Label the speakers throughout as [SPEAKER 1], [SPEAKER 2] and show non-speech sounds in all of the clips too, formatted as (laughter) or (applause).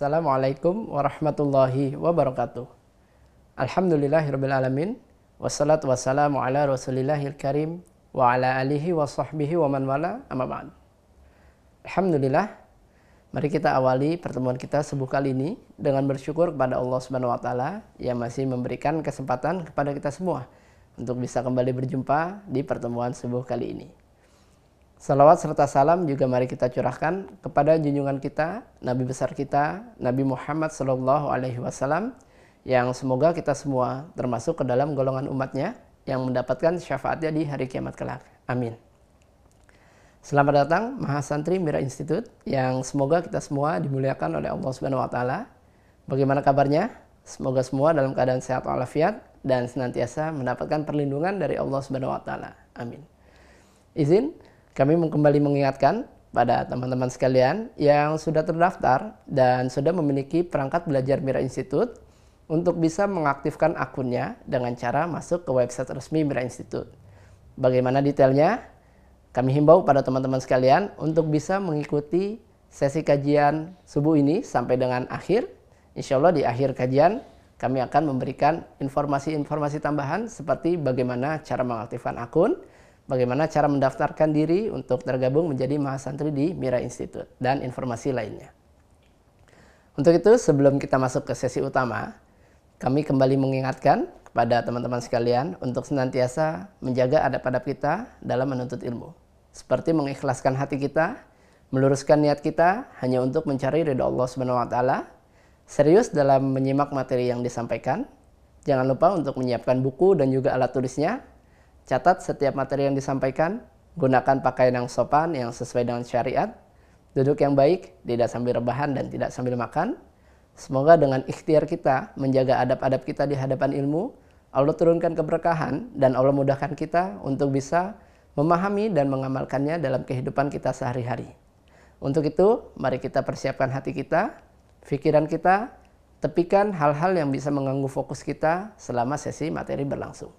[SPEAKER 1] Assalamualaikum warahmatullahi wabarakatuh. Alhamdulillahirrabbilalamin. Wassalatu wassalamu ala rasulillahil karim wa ala alihi wa sahbihi wa man wala amma ba'd. Alhamdulillah, mari kita awali pertemuan kita subuh kali ini dengan bersyukur kepada Allah Subhanahu wa taala yang masih memberikan kesempatan kepada kita semua untuk bisa kembali berjumpa di pertemuan subuh kali ini. Salawat serta salam juga mari kita curahkan kepada junjungan kita, Nabi besar kita, Nabi Muhammad Sallallahu Alaihi Wasallam, yang semoga kita semua termasuk ke dalam golongan umatnya yang mendapatkan syafaatnya di hari kiamat kelak. Amin. Selamat datang Mahasantri Mira Institute yang semoga kita semua dimuliakan oleh Allah Subhanahu wa taala. Bagaimana kabarnya? Semoga semua dalam keadaan sehat walafiat dan senantiasa mendapatkan perlindungan dari Allah Subhanahu wa taala. Amin. Izin kami kembali mengingatkan pada teman-teman sekalian yang sudah terdaftar dan sudah memiliki perangkat belajar Mira Institute untuk bisa mengaktifkan akunnya dengan cara masuk ke website resmi Mira Institute. Bagaimana detailnya? Kami himbau pada teman-teman sekalian untuk bisa mengikuti sesi kajian subuh ini sampai dengan akhir. Insya Allah di akhir kajian kami akan memberikan informasi-informasi tambahan seperti bagaimana cara mengaktifkan akun, bagaimana cara mendaftarkan diri untuk tergabung menjadi mahasantri di Mira Institute dan informasi lainnya. Untuk itu, sebelum kita masuk ke sesi utama, kami kembali mengingatkan kepada teman-teman sekalian untuk senantiasa menjaga adab-adab kita dalam menuntut ilmu. Seperti mengikhlaskan hati kita, meluruskan niat kita hanya untuk mencari ridho Allah Subhanahu wa taala, serius dalam menyimak materi yang disampaikan. Jangan lupa untuk menyiapkan buku dan juga alat tulisnya Catat setiap materi yang disampaikan, gunakan pakaian yang sopan yang sesuai dengan syariat, duduk yang baik, tidak sambil rebahan dan tidak sambil makan. Semoga dengan ikhtiar kita menjaga adab-adab kita di hadapan ilmu, Allah turunkan keberkahan dan Allah mudahkan kita untuk bisa memahami dan mengamalkannya dalam kehidupan kita sehari-hari. Untuk itu, mari kita persiapkan hati kita, pikiran kita, tepikan hal-hal yang bisa mengganggu fokus kita selama sesi materi berlangsung.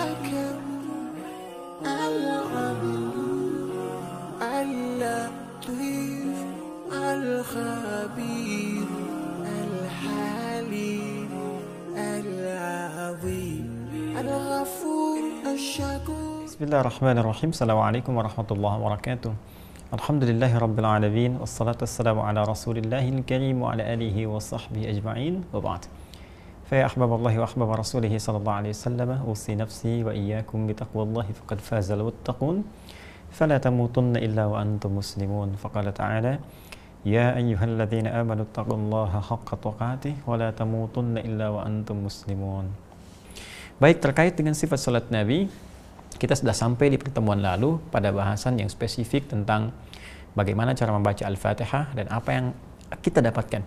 [SPEAKER 2] حكم
[SPEAKER 1] الخبير الحليم
[SPEAKER 2] العظيم الغفور الشكور بسم الله الرحمن الرحيم السلام عليكم ورحمة الله وبركاته الحمد لله رب العالمين والصلاة والسلام على رسول الله الكريم وعلى آله وصحبه أجمعين وبعد فيا أحباب الله وأحباب رسوله صلى الله عليه وسلم أوصي نفسي وإياكم بتقوى الله فقد فاز المتقون فلا تموتن إلا وأنتم مسلمون فقال تعالى يا أيها الذين آمنوا اتقوا الله حق تقاته ولا تموتن إلا وأنتم مسلمون Baik, terkait dengan sifat salat Nabi, kita sudah sampai di pertemuan lalu pada bahasan yang spesifik tentang bagaimana cara membaca Al-Fatihah dan apa yang kita dapatkan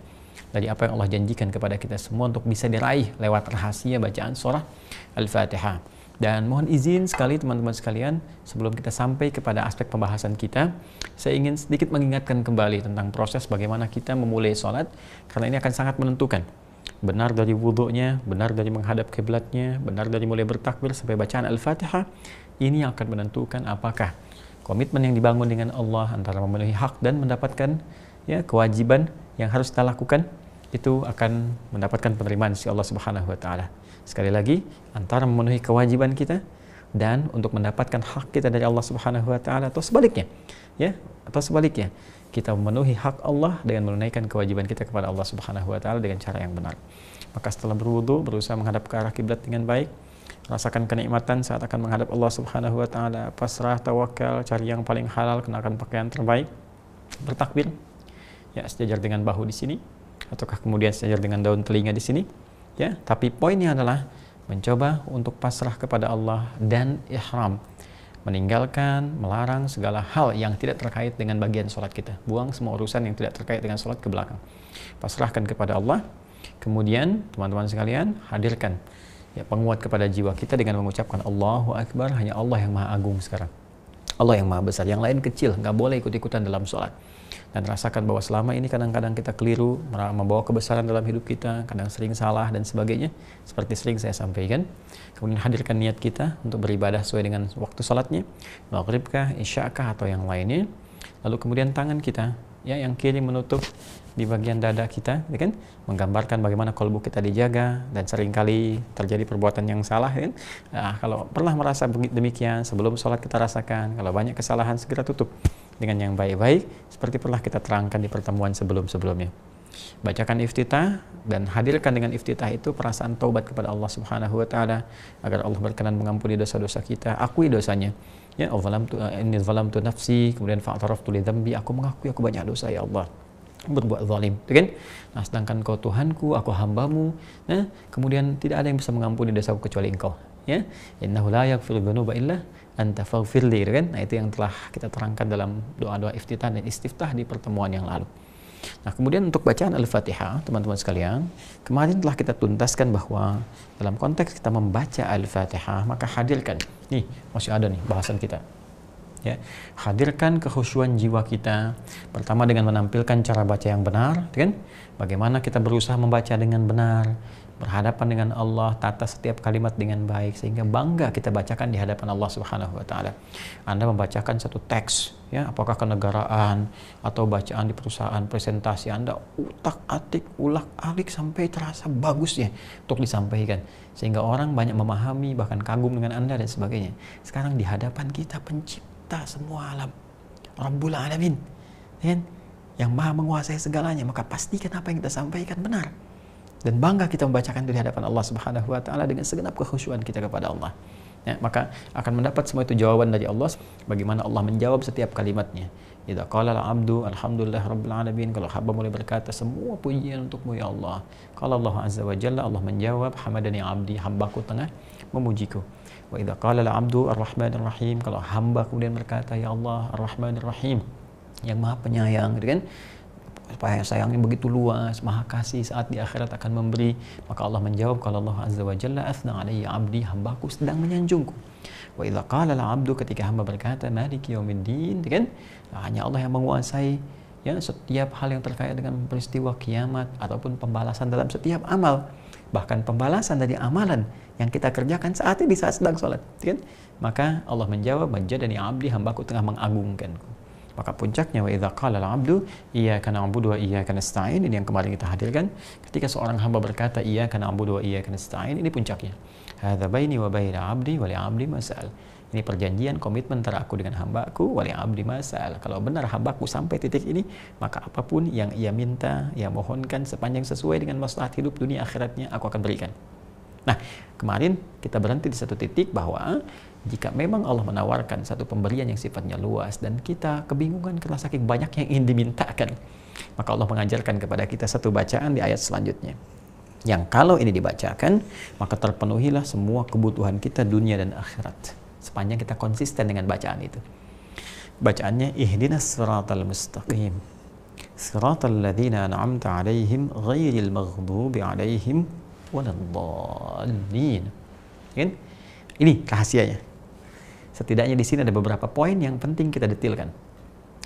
[SPEAKER 2] dari apa yang Allah janjikan kepada kita semua untuk bisa diraih lewat rahasia bacaan surah Al-Fatihah. Dan mohon izin sekali teman-teman sekalian, sebelum kita sampai kepada aspek pembahasan kita, saya ingin sedikit mengingatkan kembali tentang proses bagaimana kita memulai sholat, karena ini akan sangat menentukan. Benar dari wudhunya, benar dari menghadap kiblatnya, benar dari mulai bertakbir sampai bacaan Al-Fatihah, ini yang akan menentukan apakah komitmen yang dibangun dengan Allah antara memenuhi hak dan mendapatkan ya kewajiban yang harus kita lakukan itu akan mendapatkan penerimaan si Allah Subhanahu wa taala. Sekali lagi, antara memenuhi kewajiban kita dan untuk mendapatkan hak kita dari Allah Subhanahu wa taala atau sebaliknya. Ya, atau sebaliknya. Kita memenuhi hak Allah dengan menunaikan kewajiban kita kepada Allah Subhanahu wa taala dengan cara yang benar. Maka setelah berwudu, berusaha menghadap ke arah kiblat dengan baik, rasakan kenikmatan saat akan menghadap Allah Subhanahu wa taala, pasrah, tawakal, cari yang paling halal, kenakan pakaian terbaik, bertakbir. Ya, sejajar dengan bahu di sini ataukah kemudian sejajar dengan daun telinga di sini ya tapi poinnya adalah mencoba untuk pasrah kepada Allah dan ihram meninggalkan, melarang segala hal yang tidak terkait dengan bagian sholat kita. Buang semua urusan yang tidak terkait dengan sholat ke belakang. Pasrahkan kepada Allah. Kemudian, teman-teman sekalian, hadirkan ya, penguat kepada jiwa kita dengan mengucapkan Allahu Akbar, hanya Allah yang Maha Agung sekarang. Allah yang Maha Besar, yang lain kecil, nggak boleh ikut-ikutan dalam sholat dan rasakan bahwa selama ini kadang-kadang kita keliru membawa kebesaran dalam hidup kita kadang sering salah dan sebagainya seperti sering saya sampaikan kemudian hadirkan niat kita untuk beribadah sesuai dengan waktu salatnya maghribkah isyakah atau yang lainnya lalu kemudian tangan kita ya yang kiri menutup di bagian dada kita ya kan menggambarkan bagaimana kolbu kita dijaga dan seringkali terjadi perbuatan yang salah ya kan nah, kalau pernah merasa demikian sebelum sholat kita rasakan kalau banyak kesalahan segera tutup dengan yang baik-baik seperti pernah kita terangkan di pertemuan sebelum-sebelumnya. Bacakan iftitah dan hadirkan dengan iftitah itu perasaan taubat kepada Allah Subhanahu wa taala agar Allah berkenan mengampuni dosa-dosa kita, akui dosanya. Ya Allah inni zalamtu nafsi kemudian fa'taraftu li dzambi aku mengakui aku banyak dosa ya Allah berbuat zalim, ya kan? Nah, sedangkan kau Tuhanku, aku hambamu, nah, kemudian tidak ada yang bisa mengampuni dosaku kecuali engkau ya innahu la yaghfiru dzunuba illa anta faghfirli gitu kan nah itu yang telah kita terangkan dalam doa-doa iftitah dan istiftah di pertemuan yang lalu nah kemudian untuk bacaan al-fatihah teman-teman sekalian kemarin telah kita tuntaskan bahwa dalam konteks kita membaca al-fatihah maka hadirkan nih masih ada nih bahasan kita ya hadirkan kehusuan jiwa kita pertama dengan menampilkan cara baca yang benar gitu kan bagaimana kita berusaha membaca dengan benar berhadapan dengan Allah, tata setiap kalimat dengan baik sehingga bangga kita bacakan di hadapan Allah Subhanahu wa taala. Anda membacakan satu teks ya, apakah kenegaraan atau bacaan di perusahaan, presentasi Anda utak-atik, ulak-alik sampai terasa bagusnya untuk disampaikan sehingga orang banyak memahami bahkan kagum dengan Anda dan sebagainya. Sekarang di hadapan kita pencipta semua alam. Rabbul alamin. Ya kan? Yang Maha menguasai segalanya, maka pastikan apa yang kita sampaikan benar dan bangga kita membacakan itu di hadapan Allah Subhanahu wa taala dengan segenap kekhusyuan kita kepada Allah. Ya, maka akan mendapat semua itu jawaban dari Allah bagaimana Allah menjawab setiap kalimatnya. Idza qala al-'abdu alhamdulillah rabbil alamin kalau hamba mulai berkata semua pujian untukmu ya Allah. Kalau Allah azza wa jalla Allah menjawab hamadani abdi hambaku tengah memujiku. Wa idza qala al-'abdu ar rahim kalau hamba kemudian berkata ya Allah ar rahim yang maha penyayang gitu kan supaya sayangnya begitu luas, maha kasih saat di akhirat akan memberi. Maka Allah menjawab kalau Allah Azza wa Jalla asna alaiya abdi hambaku sedang menyanjungku. Wa idha qala abdu ketika hamba berkata maliki din, kan? Nah, hanya Allah yang menguasai ya setiap hal yang terkait dengan peristiwa kiamat ataupun pembalasan dalam setiap amal bahkan pembalasan dari amalan yang kita kerjakan saat ini saat sedang sholat kan maka Allah menjawab Majadani abdi hambaku tengah mengagungkanku maka puncaknya wa idza qala al-'abdu iyyaka na'budu wa iyyaka nasta'in ini yang kemarin kita hadirkan ketika seorang hamba berkata iyyaka na'budu wa iyyaka nasta'in ini puncaknya. Hadza baini wa baina 'abdi wa li 'abdi mas'al. Ini perjanjian komitmen antara aku dengan hambaku wali abdi masal. Kalau benar hambaku sampai titik ini, maka apapun yang ia minta, ia mohonkan sepanjang sesuai dengan maslahat hidup dunia akhiratnya, aku akan berikan. Nah, kemarin kita berhenti di satu titik bahwa jika memang Allah menawarkan satu pemberian yang sifatnya luas dan kita kebingungan karena saking banyak yang ingin dimintakan, maka Allah mengajarkan kepada kita satu bacaan di ayat selanjutnya. Yang kalau ini dibacakan, maka terpenuhilah semua kebutuhan kita dunia dan akhirat. Sepanjang kita konsisten dengan bacaan itu. Bacaannya, Ihdinas siratal mustaqim. Siratal ladhina an'amta alaihim ghairil maghdubi alaihim waladhalin. Kan? Ini rahasianya setidaknya di sini ada beberapa poin yang penting kita detilkan.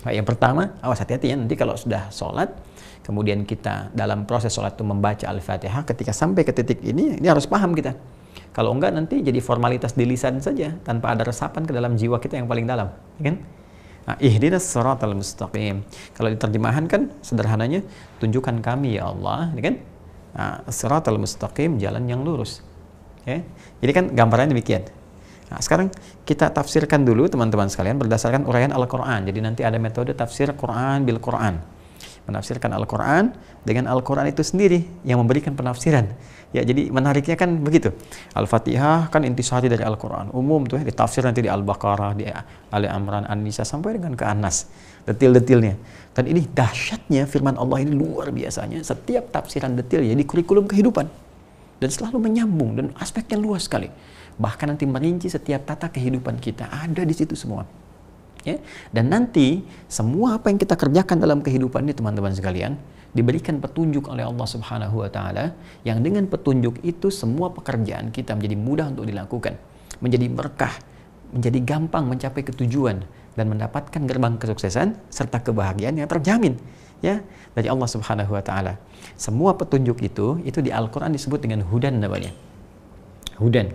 [SPEAKER 2] Nah, yang pertama, awas hati-hati ya, nanti kalau sudah sholat, kemudian kita dalam proses sholat itu membaca Al-Fatihah, ketika sampai ke titik ini, ini harus paham kita. Kalau enggak nanti jadi formalitas di lisan saja, tanpa ada resapan ke dalam jiwa kita yang paling dalam. Ya kan? Nah, ihdinas siratal mustaqim. Kalau diterjemahkan kan sederhananya tunjukkan kami ya Allah, ya kan? Nah, siratal mustaqim jalan yang lurus. Ya. Jadi kan gambarannya demikian. Nah, sekarang kita tafsirkan dulu teman-teman sekalian berdasarkan uraian Al-Qur'an. Jadi nanti ada metode tafsir Quran bil Quran. Menafsirkan Al-Qur'an dengan Al-Qur'an itu sendiri yang memberikan penafsiran. Ya, jadi menariknya kan begitu. Al-Fatihah kan intisari dari Al-Qur'an. Umum tuh ya, ditafsir nanti di Al-Baqarah, di Ali Amran An-Nisa sampai dengan ke Anas. Detil-detilnya. Dan ini dahsyatnya firman Allah ini luar biasanya. Setiap tafsiran detilnya jadi kurikulum kehidupan. Dan selalu menyambung dan aspeknya luas sekali bahkan nanti merinci setiap tata kehidupan kita ada di situ semua ya dan nanti semua apa yang kita kerjakan dalam kehidupan ini teman-teman sekalian diberikan petunjuk oleh Allah Subhanahu wa taala yang dengan petunjuk itu semua pekerjaan kita menjadi mudah untuk dilakukan menjadi berkah menjadi gampang mencapai ketujuan dan mendapatkan gerbang kesuksesan serta kebahagiaan yang terjamin ya dari Allah Subhanahu wa taala. Semua petunjuk itu itu di Al-Qur'an disebut dengan hudan namanya. Hudan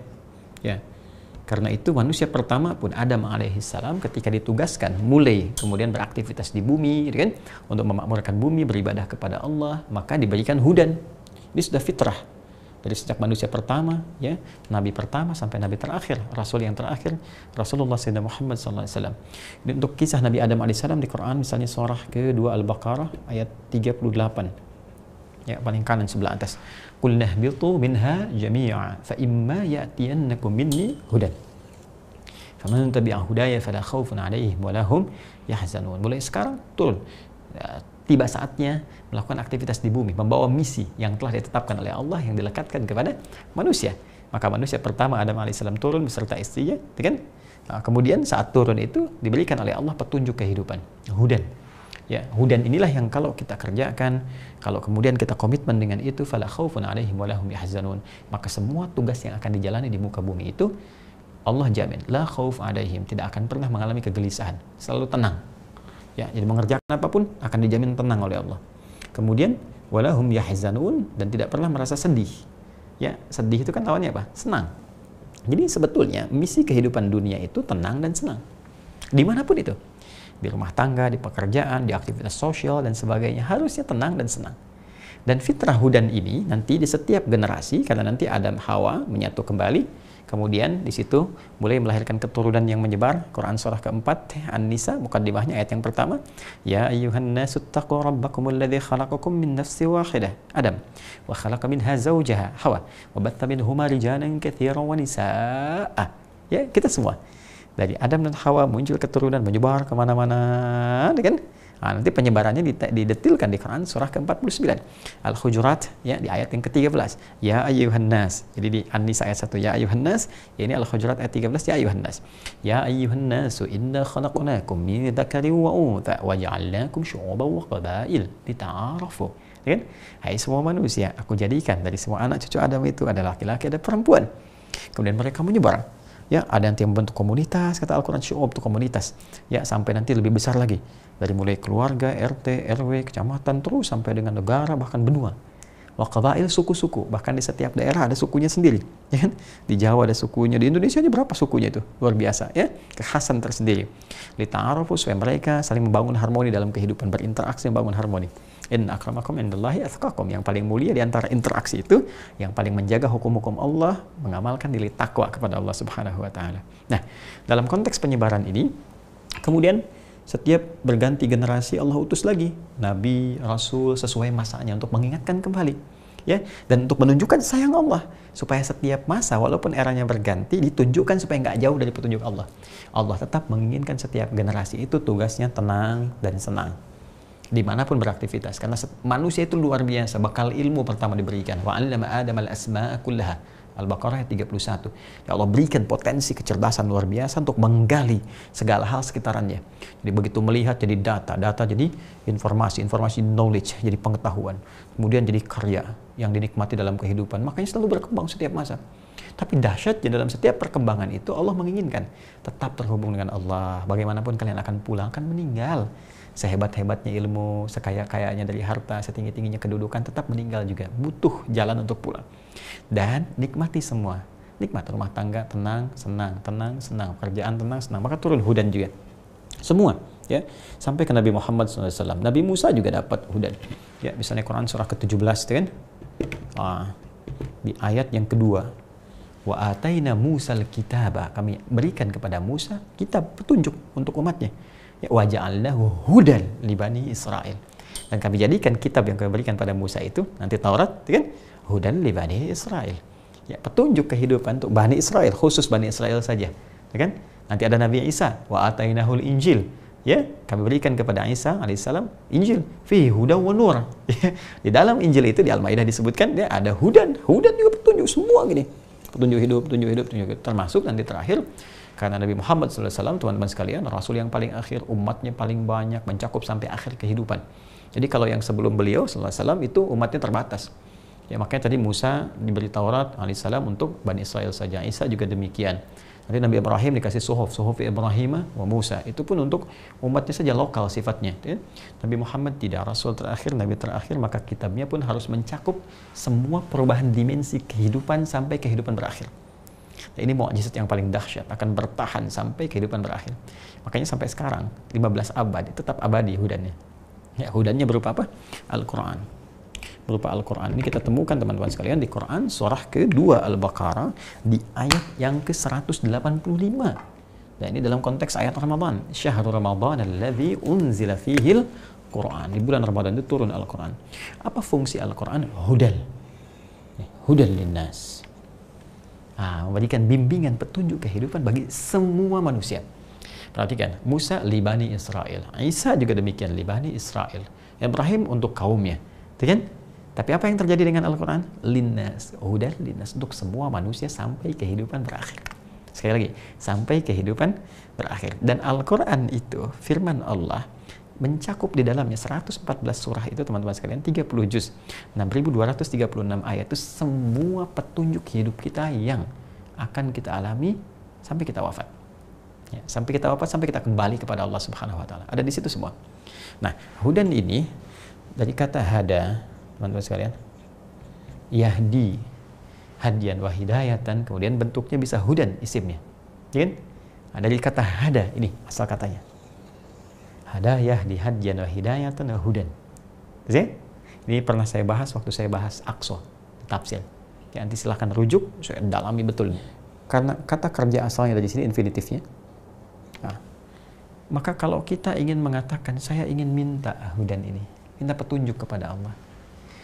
[SPEAKER 2] Ya. Karena itu manusia pertama pun Adam alaihissalam ketika ditugaskan mulai kemudian beraktivitas di bumi, gitu kan, untuk memakmurkan bumi, beribadah kepada Allah, maka diberikan hudan. Ini sudah fitrah dari sejak manusia pertama, ya, nabi pertama sampai nabi terakhir, rasul yang terakhir, Rasulullah Sayyidina Muhammad SAW. Ini untuk kisah Nabi Adam alaihissalam di Quran misalnya surah kedua Al-Baqarah ayat 38 ya paling kanan sebelah atas Qulna bitu minha jami'a fa imma ya'tiyannakum minni hudan. Faman tabi'a hudaya fala khaufun 'alaihim wa yahzanun. Mulai sekarang turun ya, tiba saatnya melakukan aktivitas di bumi, membawa misi yang telah ditetapkan oleh Allah yang dilekatkan kepada manusia. Maka manusia pertama Adam AS turun beserta istrinya, ya kan? Nah, kemudian saat turun itu diberikan oleh Allah petunjuk kehidupan, hudan Ya, hudan inilah yang kalau kita kerjakan, kalau kemudian kita komitmen dengan itu, fala khaufun alaihim wa lahum yahzanun. Maka semua tugas yang akan dijalani di muka bumi itu Allah jamin la khauf alaihim, tidak akan pernah mengalami kegelisahan, selalu tenang. Ya, jadi mengerjakan apapun akan dijamin tenang oleh Allah. Kemudian walahum yahzanun dan tidak pernah merasa sedih. Ya, sedih itu kan lawannya apa? Senang. Jadi sebetulnya misi kehidupan dunia itu tenang dan senang. Dimanapun itu di rumah tangga, di pekerjaan, di aktivitas sosial dan sebagainya harusnya tenang dan senang. Dan fitrah hudan ini nanti di setiap generasi karena nanti Adam Hawa menyatu kembali, kemudian di situ mulai melahirkan keturunan yang menyebar. Quran surah keempat An-Nisa mukadimahnya ayat yang pertama, ya ayyuhan nasu taqu rabbakum alladzi khalaqakum min nafsin wahidah. Adam wa khalaqa minha zawjaha Hawa wa batta minhuma rijalan katsiran wa nisaa. Ya, kita semua dari Adam dan Hawa muncul keturunan menyebar kemana-mana ya kan nah, nanti penyebarannya didetilkan di Quran surah ke-49 Al-Hujurat ya di ayat yang ke-13 ya ayyuhan nas jadi di An-Nisa ayat 1 ya ayyuhan nas ya, ini Al-Hujurat ayat 13 ya ayyuhan nas ya ayyuhan nas inna khalaqnakum min dhakari wa untha wa ja'alnakum syu'uban wa qabail lita'arafu ya kan hai semua manusia aku jadikan dari semua anak cucu Adam itu ada laki-laki ada perempuan kemudian mereka menyebar ya ada nanti yang membentuk komunitas kata Al-Quran syu'ub itu komunitas ya sampai nanti lebih besar lagi dari mulai keluarga RT RW kecamatan terus sampai dengan negara bahkan benua wakabail suku-suku bahkan di setiap daerah ada sukunya sendiri ya kan di Jawa ada sukunya di Indonesia aja berapa sukunya itu luar biasa ya kekhasan tersendiri li supaya mereka saling membangun harmoni dalam kehidupan berinteraksi membangun harmoni in akramakum indallahi atqakum. Yang paling mulia di antara interaksi itu yang paling menjaga hukum-hukum Allah mengamalkan diri takwa kepada Allah Subhanahu wa taala. Nah, dalam konteks penyebaran ini kemudian setiap berganti generasi Allah utus lagi nabi, rasul sesuai masanya untuk mengingatkan kembali ya dan untuk menunjukkan sayang Allah supaya setiap masa walaupun eranya berganti ditunjukkan supaya nggak jauh dari petunjuk Allah Allah tetap menginginkan setiap generasi itu tugasnya tenang dan senang dimanapun beraktivitas karena manusia itu luar biasa bekal ilmu pertama diberikan wa alama adam al asma kullaha Al-Baqarah 31. Ya Allah berikan potensi kecerdasan luar biasa untuk menggali segala hal sekitarannya. Jadi begitu melihat jadi data, data jadi informasi, informasi knowledge jadi pengetahuan. Kemudian jadi karya yang dinikmati dalam kehidupan. Makanya selalu berkembang setiap masa. Tapi dahsyatnya dalam setiap perkembangan itu Allah menginginkan tetap terhubung dengan Allah. Bagaimanapun kalian akan pulang, akan meninggal sehebat-hebatnya ilmu, sekaya-kayanya dari harta, setinggi-tingginya kedudukan, tetap meninggal juga. Butuh jalan untuk pulang. Dan nikmati semua. Nikmat rumah tangga, tenang, senang, tenang, senang, kerjaan tenang, senang. Maka turun hudan juga. Semua. ya Sampai ke Nabi Muhammad SAW. Nabi Musa juga dapat hudan. Ya, misalnya Quran surah ke-17 kan. Ah, di ayat yang kedua. Wa ataina Musa al-kitaba. Kami berikan kepada Musa kitab petunjuk untuk umatnya Ya, waja'alnahu hudan li bani Israel. Dan kami jadikan kitab yang kami berikan pada Musa itu nanti Taurat kan hudan li bani Israel. Ya, petunjuk kehidupan untuk Bani Israel, khusus Bani Israel saja. Ya kan? Nanti ada Nabi Isa, wa atainahul Injil. Ya, kami berikan kepada Isa alaihissalam Injil, fi huda wa nur. (laughs) Ya, di dalam Injil itu di Al-Maidah disebutkan dia ya, ada hudan, hudan juga petunjuk semua gini. Petunjuk hidup, petunjuk hidup, petunjuk hidup. Termasuk nanti terakhir karena Nabi Muhammad SAW, teman-teman sekalian, Rasul yang paling akhir, umatnya paling banyak, mencakup sampai akhir kehidupan. Jadi kalau yang sebelum beliau SAW itu umatnya terbatas. Ya makanya tadi Musa diberi Taurat alaihissalam untuk Bani Israel saja. Isa juga demikian. Nanti Nabi Ibrahim dikasih suhuf, suhuf Ibrahim wa Musa. Itu pun untuk umatnya saja lokal sifatnya. Ya. Nabi Muhammad tidak, Rasul terakhir, Nabi terakhir, maka kitabnya pun harus mencakup semua perubahan dimensi kehidupan sampai kehidupan berakhir. Ini ini mukjizat yang paling dahsyat akan bertahan sampai kehidupan berakhir. Makanya sampai sekarang 15 abad tetap abadi hudannya. Ya, hudannya berupa apa? Al-Qur'an. Berupa Al-Qur'an. Ini kita temukan teman-teman sekalian di Quran surah kedua Al-Baqarah di ayat yang ke-185. Dan ini dalam konteks ayat Ramadan. Syahrul Ramadan alladzi unzila fihil Quran. Di bulan Ramadan itu turun Al-Quran. Apa fungsi Al-Quran? Hudal. Hudal linnas. Nah, memberikan bimbingan petunjuk kehidupan bagi semua manusia. Perhatikan, Musa libani Israel, Isa juga demikian libani Israel, Ibrahim untuk kaumnya, kan? Tapi apa yang terjadi dengan Al-Quran? Linnas, hudan linnas untuk semua manusia sampai kehidupan berakhir. Sekali lagi, sampai kehidupan berakhir. Dan Al-Quran itu firman Allah mencakup di dalamnya 114 surah itu teman-teman sekalian 30 juz 6236 ayat itu semua petunjuk hidup kita yang akan kita alami sampai kita wafat ya, sampai kita wafat sampai kita kembali kepada Allah Subhanahu Wa Taala ada di situ semua nah hudan ini dari kata hada teman-teman sekalian yahdi hadian wahidayatan kemudian bentuknya bisa hudan isimnya ya kan? Nah, dari kata hada ini asal katanya hadayah hadjan wa hidayatan wa hudan. z? Ini pernah saya bahas waktu saya bahas akso, tafsir. Ya, nanti silahkan rujuk, saya dalami betul. Karena kata kerja asalnya dari sini infinitifnya. Nah, maka kalau kita ingin mengatakan, saya ingin minta hudan ini, minta petunjuk kepada Allah.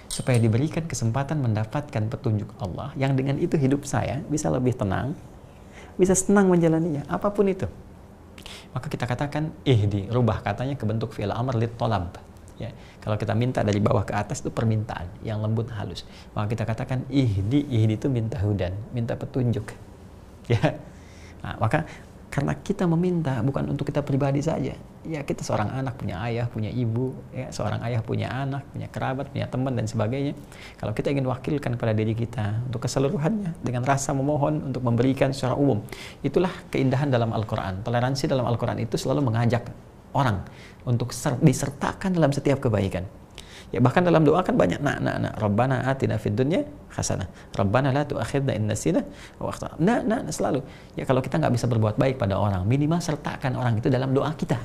[SPEAKER 2] Supaya diberikan kesempatan mendapatkan petunjuk Allah, yang dengan itu hidup saya bisa lebih tenang, bisa senang menjalaninya, apapun itu maka kita katakan ihdi, rubah katanya ke bentuk fi'il amr lit tolab. Ya, kalau kita minta dari bawah ke atas itu permintaan yang lembut halus. Maka kita katakan ihdi, ihdi itu minta hudan, minta petunjuk. Ya. Nah, maka karena kita meminta bukan untuk kita pribadi saja. Ya kita seorang anak punya ayah, punya ibu, ya seorang ayah punya anak, punya kerabat, punya teman dan sebagainya. Kalau kita ingin wakilkan pada diri kita untuk keseluruhannya dengan rasa memohon untuk memberikan secara umum. Itulah keindahan dalam Al-Qur'an. Toleransi dalam Al-Qur'an itu selalu mengajak orang untuk disertakan dalam setiap kebaikan. Ya bahkan dalam doa kan banyak nak nak nak. Rabbana atina fid dunya hasanah. Rabbana la tu'akhidna in nasina wa akhtana. nak nak selalu. Ya kalau kita nggak bisa berbuat baik pada orang, minimal sertakan orang itu dalam doa kita.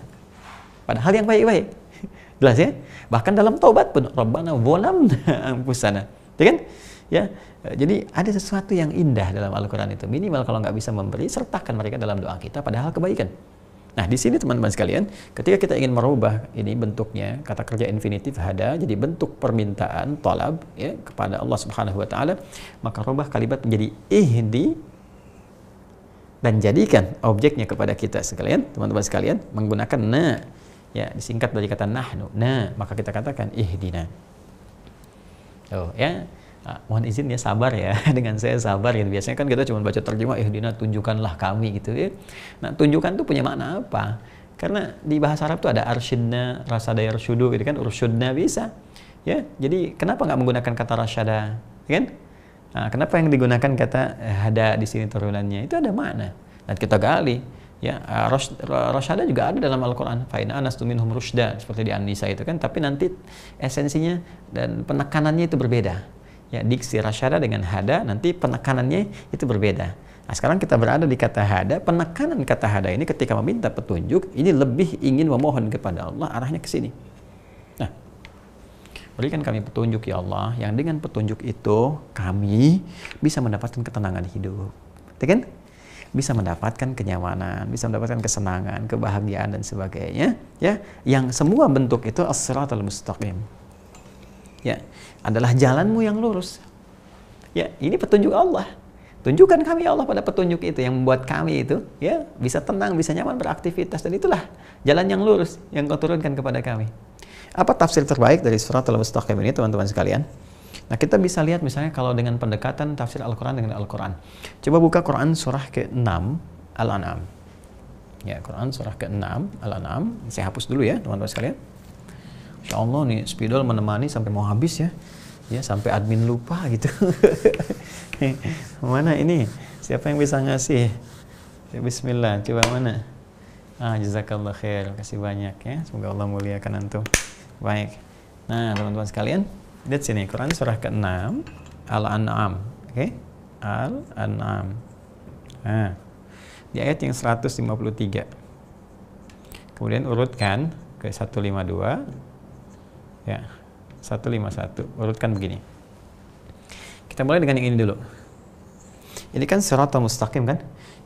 [SPEAKER 2] Padahal yang baik-baik. (laughs) Jelas ya? Bahkan dalam taubat pun Rabbana zalamna anfusana. Ya kan? Ya, jadi ada sesuatu yang indah dalam Al-Quran itu. Minimal kalau nggak bisa memberi, sertakan mereka dalam doa kita padahal kebaikan. Nah, di sini teman-teman sekalian, ketika kita ingin merubah ini bentuknya, kata kerja infinitif hada jadi bentuk permintaan tolab ya kepada Allah Subhanahu wa taala, maka rubah kalimat menjadi ihdi dan jadikan objeknya kepada kita sekalian, teman-teman sekalian, menggunakan na. Ya, disingkat dari kata nahnu. Nah, maka kita katakan ihdina. Oh, ya. Ah, mohon izin ya sabar ya (laughs) dengan saya sabar ya Biasanya kan kita cuma baca terjemah, eh Dina tunjukkanlah kami gitu ya. Nah tunjukkan tuh punya makna apa? Karena di bahasa Arab tuh ada arsyidna, rasada yarshudu gitu kan, ursyudna bisa. Ya, jadi kenapa nggak menggunakan kata rasyada? Kan? Nah, kenapa yang digunakan kata eh, hada di sini turunannya? Itu ada makna. Dan nah, kita gali ya ah, rasyada juga ada dalam Al-Qur'an faina anas minhum rusda seperti di An-Nisa itu kan tapi nanti esensinya dan penekanannya itu berbeda ya diksi rasyada dengan hada nanti penekanannya itu berbeda. Nah, sekarang kita berada di kata hada, penekanan kata hada ini ketika meminta petunjuk ini lebih ingin memohon kepada Allah arahnya ke sini. Nah, berikan kami petunjuk ya Allah yang dengan petunjuk itu kami bisa mendapatkan ketenangan hidup. Betul iya kan? bisa mendapatkan kenyamanan, bisa mendapatkan kesenangan, kebahagiaan dan sebagainya, ya. Yang semua bentuk itu as-siratal mustaqim. Ya adalah jalanmu yang lurus. Ya, ini petunjuk Allah. Tunjukkan kami ya Allah pada petunjuk itu yang membuat kami itu ya bisa tenang, bisa nyaman beraktivitas dan itulah jalan yang lurus yang kau turunkan kepada kami. Apa tafsir terbaik dari surat Al-Mustaqim ini teman-teman sekalian? Nah, kita bisa lihat misalnya kalau dengan pendekatan tafsir Al-Qur'an dengan Al-Qur'an. Coba buka Quran surah ke-6 Al-An'am. Ya, Quran surah ke-6 Al-An'am. Saya hapus dulu ya, teman-teman sekalian. Insya Allah nih spidol menemani sampai mau habis ya ya sampai admin lupa gitu mana ini siapa yang bisa ngasih ya, Bismillah coba mana ah jazakallah khair kasih banyak ya semoga Allah muliakan antum baik nah teman-teman sekalian lihat sini Quran surah ke-6 Al-An'am oke okay? Al-An'am nah di ayat yang 153 kemudian urutkan ke 152 ya 151. Urutkan begini. Kita mulai dengan yang ini dulu. Ini kan serata mustaqim kan?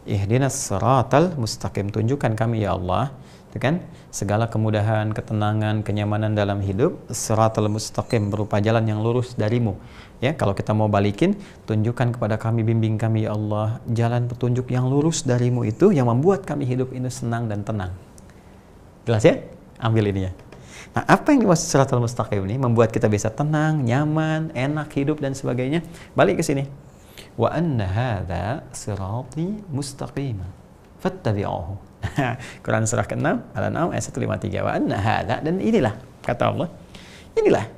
[SPEAKER 2] Ihdinas siratal mustaqim. Tunjukkan kami ya Allah itu kan segala kemudahan, ketenangan, kenyamanan dalam hidup siratal mustaqim berupa jalan yang lurus darimu. Ya, kalau kita mau balikin, tunjukkan kepada kami, bimbing kami ya Allah, jalan petunjuk yang lurus darimu itu yang membuat kami hidup ini senang dan tenang. Jelas ya? Ambil ini ya. Nah, apa yang dimaksud siratal mustaqim ini membuat kita bisa tenang, nyaman, enak hidup dan sebagainya? Balik ke sini. Wa anna hadza sirati mustaqima. Fattabi'uhu. (laughs) Quran surah ke-6 Al-An'am ayat 153. Wa anna hadza dan inilah kata Allah. Inilah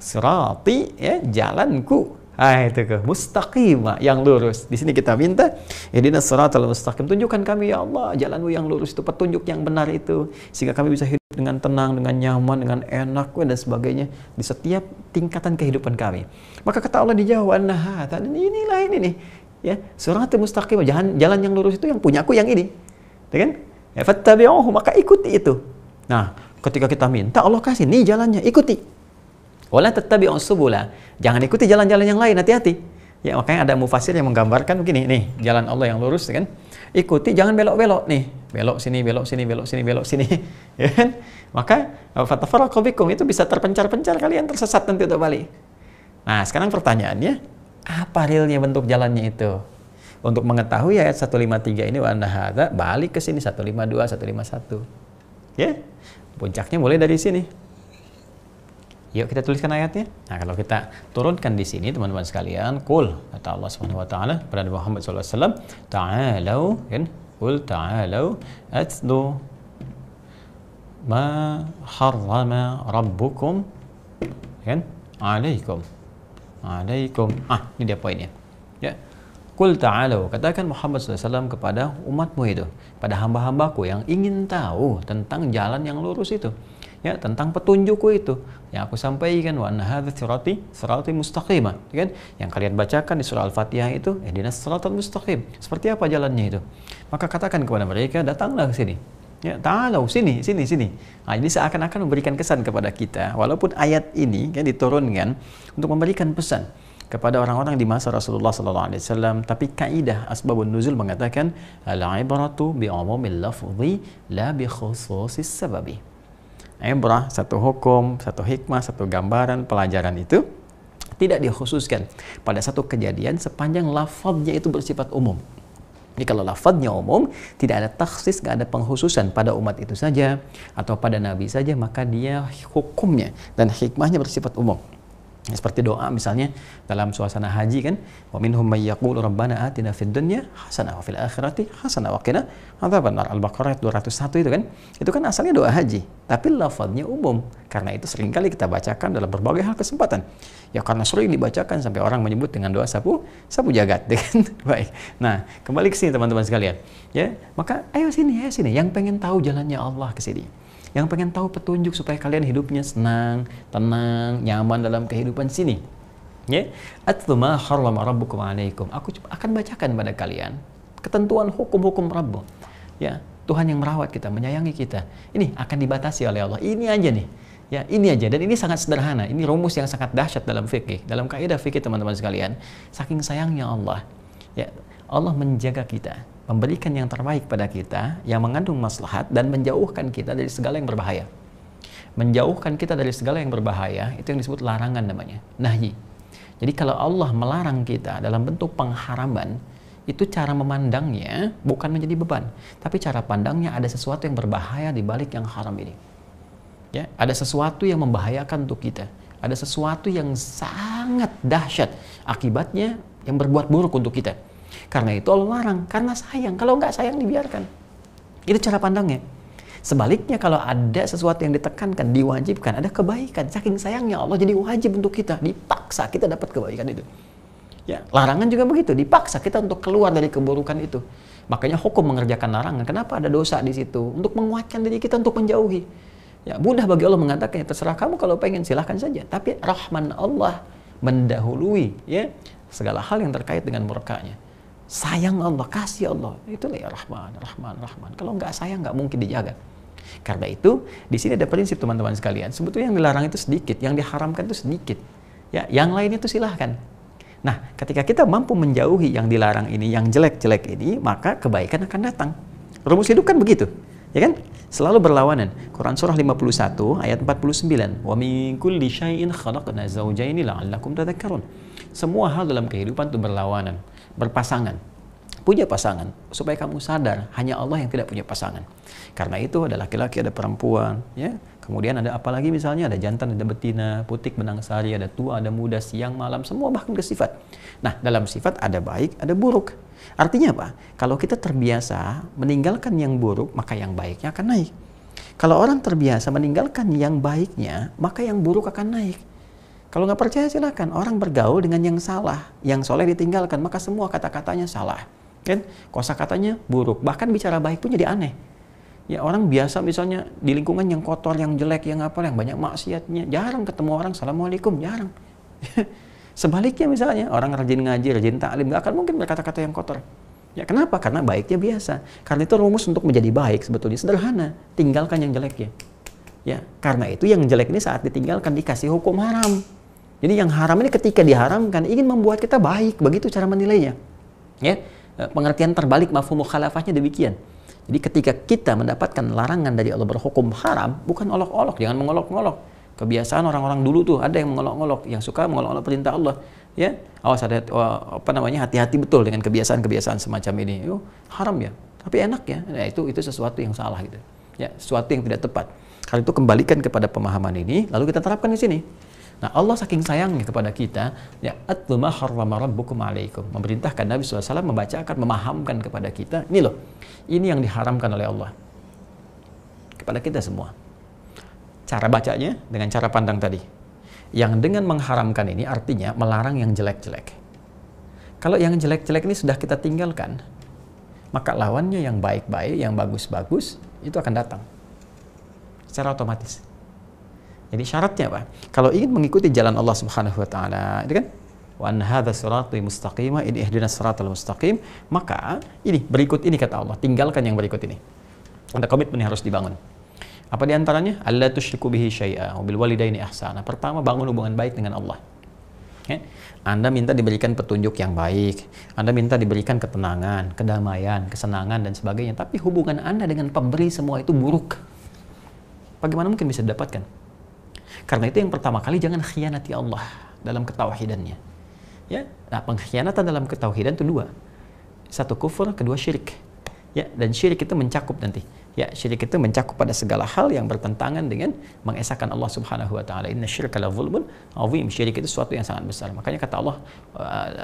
[SPEAKER 2] sirati ya jalanku. Ah itu ke mustaqimah yang lurus. Di sini kita minta ihdinash siratal mustaqim. Tunjukkan kami ya Allah jalanmu yang lurus itu, petunjuk yang benar itu sehingga kami bisa hidup dengan tenang, dengan nyaman, dengan enak dan sebagainya di setiap tingkatan kehidupan kami. Maka kata Allah di Jawa, nah inilah ini nih, ya surat mustaqim, jalan, jalan yang lurus itu yang punya aku yang ini, ya kan? Ya, fattabi'uhu, maka ikuti itu. Nah, ketika kita minta Allah kasih ini jalannya, ikuti. Wala tattabi'u subula. Jangan ikuti jalan-jalan yang lain, hati-hati. Ya, makanya ada mufasir yang menggambarkan begini, nih, jalan Allah yang lurus ya kan? ikuti jangan belok-belok nih belok sini belok sini belok sini belok sini (laughs) ya kan maka uh, fatafaraqu kubikum itu bisa terpencar-pencar kalian tersesat nanti untuk balik nah sekarang pertanyaannya apa realnya bentuk jalannya itu untuk mengetahui ayat 153 ini wa hadza balik ke sini 152 151 ya puncaknya mulai dari sini Yuk kita tuliskan ayatnya. Nah, kalau kita turunkan di sini teman-teman sekalian, kul kata Allah Subhanahu wa taala kepada Muhammad sallallahu alaihi wasallam, ta'alau kan? Kul ta'alau atlu ma harrama rabbukum kan? alaikum. Alaikum. Ah, ini dia poinnya. Ya. Kul ta'alau, katakan Muhammad SAW kepada umatmu itu, pada hamba-hambaku yang ingin tahu tentang jalan yang lurus itu ya tentang petunjukku itu yang aku sampaikan wa anna hadza sirati sirati mustaqimah ya kan yang kalian bacakan di surah al-fatihah itu ihdinas ya, siratal mustaqim seperti apa jalannya itu maka katakan kepada mereka datanglah ke sini ya tahu sini sini sini nah, jadi seakan-akan memberikan kesan kepada kita walaupun ayat ini kan diturunkan untuk memberikan pesan kepada orang-orang di masa Rasulullah sallallahu alaihi wasallam tapi kaidah asbabun nuzul mengatakan al ibaratu bi umumil lafzi la bi khususis sababi ibrah, satu hukum, satu hikmah, satu gambaran, pelajaran itu tidak dikhususkan pada satu kejadian sepanjang lafadznya itu bersifat umum. Jadi kalau lafadznya umum, tidak ada taksis, tidak ada penghususan pada umat itu saja atau pada nabi saja, maka dia hukumnya dan hikmahnya bersifat umum. Seperti doa misalnya dalam suasana haji kan, wa minhum may yaqulu rabbana atina fid dunya hasanah wa fil akhirati hasanah wa qina nar Al-Baqarah 201 itu kan. Itu kan asalnya doa haji, tapi lafaznya umum. Karena itu seringkali kita bacakan dalam berbagai hal kesempatan. Ya karena sering dibacakan sampai orang menyebut dengan doa sapu sapu jagat (laughs) ya kan. Baik. Nah, kembali ke sini teman-teman sekalian. Ya, maka ayo sini, ayo sini yang pengen tahu jalannya Allah ke sini yang pengen tahu petunjuk supaya kalian hidupnya senang, tenang, nyaman dalam kehidupan sini. Ya, atlu ma rabbukum Aku akan bacakan pada kalian ketentuan hukum-hukum rabu. Ya, Tuhan yang merawat kita, menyayangi kita. Ini akan dibatasi oleh Allah. Ini aja nih. Ya, ini aja dan ini sangat sederhana. Ini rumus yang sangat dahsyat dalam fikih, dalam kaidah fikih teman-teman sekalian. Saking sayangnya Allah, ya Allah menjaga kita memberikan yang terbaik pada kita yang mengandung maslahat dan menjauhkan kita dari segala yang berbahaya. Menjauhkan kita dari segala yang berbahaya itu yang disebut larangan namanya, Nahi. Jadi kalau Allah melarang kita dalam bentuk pengharaman, itu cara memandangnya bukan menjadi beban, tapi cara pandangnya ada sesuatu yang berbahaya di balik yang haram ini. Ya, ada sesuatu yang membahayakan untuk kita. Ada sesuatu yang sangat dahsyat akibatnya yang berbuat buruk untuk kita karena itu Allah larang, karena sayang. Kalau nggak sayang dibiarkan. Itu cara pandangnya. Sebaliknya kalau ada sesuatu yang ditekankan, diwajibkan, ada kebaikan. Saking sayangnya Allah jadi wajib untuk kita. Dipaksa kita dapat kebaikan itu. Ya, larangan juga begitu, dipaksa kita untuk keluar dari keburukan itu. Makanya hukum mengerjakan larangan. Kenapa ada dosa di situ? Untuk menguatkan diri kita untuk menjauhi. Ya, mudah bagi Allah mengatakan, ya, terserah kamu kalau pengen silahkan saja. Tapi rahman Allah mendahului ya segala hal yang terkait dengan murkanya sayang Allah, kasih Allah. Itulah ya Rahman, Rahman, Rahman. Kalau nggak sayang nggak mungkin dijaga. Karena itu di sini ada prinsip teman-teman sekalian. Sebetulnya yang dilarang itu sedikit, yang diharamkan itu sedikit. Ya, yang lain itu silahkan. Nah, ketika kita mampu menjauhi yang dilarang ini, yang jelek-jelek ini, maka kebaikan akan datang. Rumus hidup kan begitu, ya kan? Selalu berlawanan. Quran surah 51 ayat 49. Wa min kulli syai'in khalaqna zawjaini la'allakum tadhakkarun. Semua hal dalam kehidupan itu berlawanan berpasangan. Punya pasangan supaya kamu sadar hanya Allah yang tidak punya pasangan. Karena itu ada laki-laki, ada perempuan, ya. Kemudian ada apalagi misalnya ada jantan, ada betina, putik, benang sari, ada tua, ada muda, siang, malam, semua bahkan bersifat. Nah, dalam sifat ada baik, ada buruk. Artinya apa? Kalau kita terbiasa meninggalkan yang buruk, maka yang baiknya akan naik. Kalau orang terbiasa meninggalkan yang baiknya, maka yang buruk akan naik. Kalau nggak percaya silahkan. Orang bergaul dengan yang salah, yang soleh ditinggalkan, maka semua kata-katanya salah. Kan? Kosa katanya buruk. Bahkan bicara baik pun jadi aneh. Ya orang biasa misalnya di lingkungan yang kotor, yang jelek, yang apa, yang banyak maksiatnya. Jarang ketemu orang, Assalamualaikum, jarang. (laughs) Sebaliknya misalnya, orang rajin ngaji, rajin taklim, nggak akan mungkin berkata-kata yang kotor. Ya kenapa? Karena baiknya biasa. Karena itu rumus untuk menjadi baik sebetulnya sederhana. Tinggalkan yang jeleknya. Ya, karena itu yang jelek ini saat ditinggalkan dikasih hukum haram. Jadi yang haram ini ketika diharamkan ingin membuat kita baik, begitu cara menilainya. Ya, eh, pengertian terbalik mafhum mukhalafahnya demikian. Jadi ketika kita mendapatkan larangan dari Allah berhukum haram, bukan olok-olok, jangan mengolok-olok. Kebiasaan orang-orang dulu tuh ada yang mengolok-olok, yang suka mengolok-olok perintah Allah. Ya, awas ada oh, apa namanya hati-hati betul dengan kebiasaan-kebiasaan semacam ini. Yo, oh, haram ya, tapi enak ya. Nah, itu itu sesuatu yang salah gitu. Ya, sesuatu yang tidak tepat. Kalau itu kembalikan kepada pemahaman ini, lalu kita terapkan di sini. Nah, Allah saking sayangnya kepada kita, ya atluma harrama rabbukum alaikum. Memerintahkan Nabi SAW akan memahamkan kepada kita, ini loh, ini yang diharamkan oleh Allah. Kepada kita semua. Cara bacanya dengan cara pandang tadi. Yang dengan mengharamkan ini artinya melarang yang jelek-jelek. Kalau yang jelek-jelek ini sudah kita tinggalkan, maka lawannya yang baik-baik, yang bagus-bagus, itu akan datang secara otomatis. Jadi syaratnya apa? Kalau ingin mengikuti jalan Allah Subhanahu wa taala, itu kan wa an hadza sirati mustaqima ihdinas siratal mustaqim, maka ini berikut ini kata Allah, tinggalkan yang berikut ini. anda komitmen yang harus dibangun. Apa diantaranya? Allah tusyriku bihi syai'a wa bil walidaini ihsana. Pertama, bangun hubungan baik dengan Allah. Ya? Anda minta diberikan petunjuk yang baik, Anda minta diberikan ketenangan, kedamaian, kesenangan, dan sebagainya. Tapi hubungan Anda dengan pemberi semua itu buruk. Bagaimana mungkin bisa didapatkan? Karena itu yang pertama kali jangan khianati Allah dalam ketauhidannya. Ya, nah pengkhianatan dalam ketauhidan itu dua. Satu kufur, kedua syirik. Ya, dan syirik itu mencakup nanti. Ya, syirik itu mencakup pada segala hal yang bertentangan dengan mengesahkan Allah Subhanahu wa taala. Inna syirka la zulmun azim. Syirik itu sesuatu yang sangat besar. Makanya kata Allah,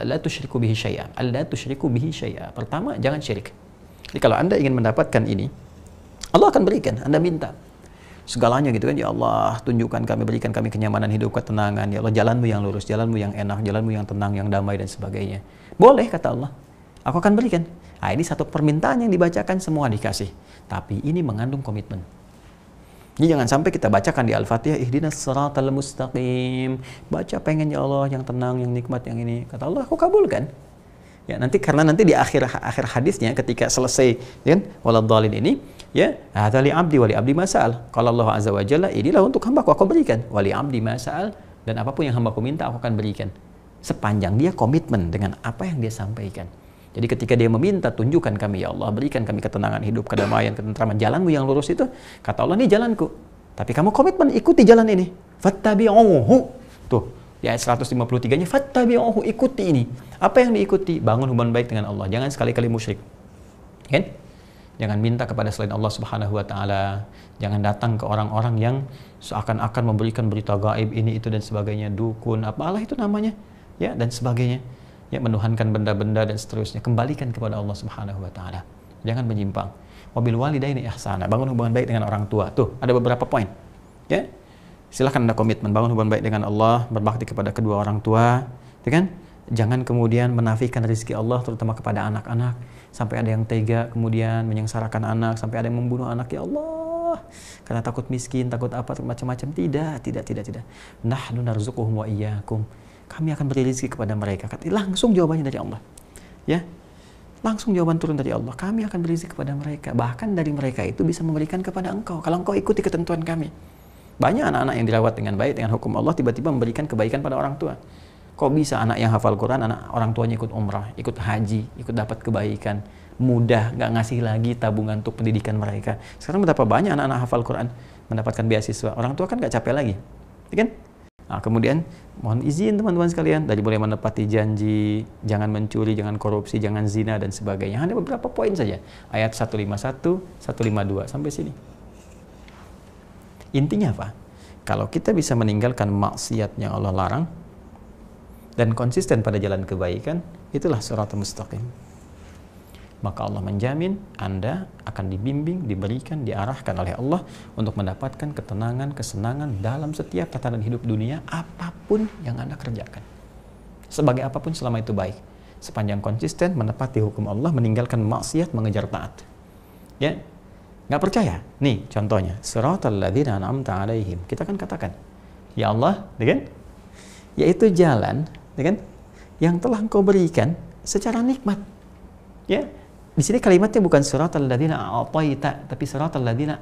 [SPEAKER 2] la tusyriku bihi syai'a. Allah tusyriku bihi syai'a. Pertama, jangan syirik. Jadi kalau Anda ingin mendapatkan ini, Allah akan berikan, Anda minta segalanya gitu kan ya Allah tunjukkan kami berikan kami kenyamanan hidup ketenangan ya Allah jalanmu yang lurus jalanmu yang enak jalanmu yang tenang yang damai dan sebagainya boleh kata Allah aku akan berikan nah, ini satu permintaan yang dibacakan semua dikasih tapi ini mengandung komitmen jadi jangan sampai kita bacakan di Al-Fatihah ihdinas siratal mustaqim. Baca pengen ya Allah yang tenang, yang nikmat, yang ini. Kata Allah, aku kabulkan ya nanti karena nanti di akhir akhir hadisnya ketika selesai ya kan waladhalin ini ya hadza li abdi wali abdi masal kalau Allah azza wa jalla inilah untuk hamba aku, aku berikan wali abdi masal dan apapun yang hamba ku minta aku akan berikan sepanjang dia komitmen dengan apa yang dia sampaikan jadi ketika dia meminta tunjukkan kami ya Allah berikan kami ketenangan hidup kedamaian ketentraman jalanmu yang lurus itu kata Allah ini jalanku tapi kamu komitmen ikuti jalan ini fattabi'uhu tuh di ayat 153-nya fattabi'uhu ikuti ini. Apa yang diikuti? Bangun hubungan baik dengan Allah. Jangan sekali-kali musyrik. Kan? Jangan minta kepada selain Allah Subhanahu wa taala. Jangan datang ke orang-orang yang seakan-akan memberikan berita gaib ini itu dan sebagainya, dukun, apalah itu namanya, ya dan sebagainya. Ya menuhankan benda-benda dan seterusnya. Kembalikan kepada Allah Subhanahu wa taala. Jangan menyimpang. mobil walidaini ihsana. Bangun hubungan baik dengan orang tua. Tuh, ada beberapa poin. Ya, silahkan anda komitmen bangun hubungan baik dengan Allah berbakti kepada kedua orang tua ya kan jangan kemudian menafikan rezeki Allah terutama kepada anak-anak sampai ada yang tega kemudian menyengsarakan anak sampai ada yang membunuh anak ya Allah karena takut miskin takut apa macam-macam tidak tidak tidak tidak Nah, narzuquhum wa iyyakum kami akan beri rezeki kepada mereka langsung jawabannya dari Allah ya langsung jawaban turun dari Allah kami akan beri rezeki kepada mereka bahkan dari mereka itu bisa memberikan kepada engkau kalau engkau ikuti ketentuan kami banyak anak-anak yang dirawat dengan baik dengan hukum Allah tiba-tiba memberikan kebaikan pada orang tua. Kok bisa anak yang hafal Quran, anak orang tuanya ikut umrah, ikut haji, ikut dapat kebaikan, mudah, nggak ngasih lagi tabungan untuk pendidikan mereka. Sekarang betapa banyak anak-anak hafal Quran mendapatkan beasiswa. Orang tua kan nggak capek lagi, ya kan? Nah, kemudian mohon izin teman-teman sekalian dari boleh menepati janji, jangan mencuri, jangan korupsi, jangan zina dan sebagainya. Hanya beberapa poin saja. Ayat 151, 152 sampai sini. Intinya apa? Kalau kita bisa meninggalkan maksiat yang Allah larang dan konsisten pada jalan kebaikan, itulah surat mustaqim. Maka Allah menjamin Anda akan dibimbing, diberikan, diarahkan oleh Allah untuk mendapatkan ketenangan, kesenangan dalam setiap tatanan hidup dunia apapun yang Anda kerjakan. Sebagai apapun selama itu baik. Sepanjang konsisten menepati hukum Allah, meninggalkan maksiat, mengejar taat. Ya, Nggak percaya? Nih contohnya. Siratal ladzina an'amta alaihim. Kita kan katakan, Ya Allah, ya kan? Yaitu jalan, ya kan? Yang telah Engkau berikan secara nikmat. Ya. Di sini kalimatnya bukan siratal al taita tapi siratal ladzina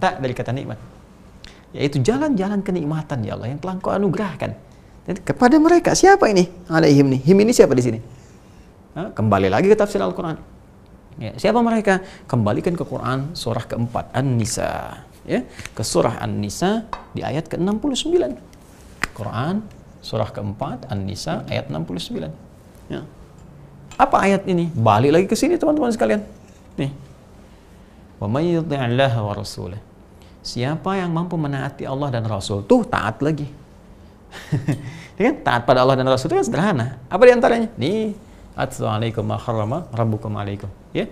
[SPEAKER 2] tak dari kata nikmat. Yaitu jalan-jalan kenikmatan ya Allah yang telah Engkau anugerahkan. Dan kepada mereka siapa ini? Alaihim nih. Him ini siapa di sini? kembali lagi ke tafsir Al-Qur'an Ya, siapa mereka? Kembalikan ke Quran surah keempat An-Nisa. Ya, ke surah An-Nisa di ayat ke-69. Quran surah keempat An-Nisa ayat 69. Ya. Apa ayat ini? Balik lagi ke sini teman-teman sekalian. Nih. Wa may wa rasulah. Siapa yang mampu menaati Allah dan Rasul tuh taat lagi. (laughs) ya kan? Taat pada Allah dan Rasul itu kan sederhana. Apa diantaranya? Nih, atsu alaikum ma harrama rabbukum alaikum ya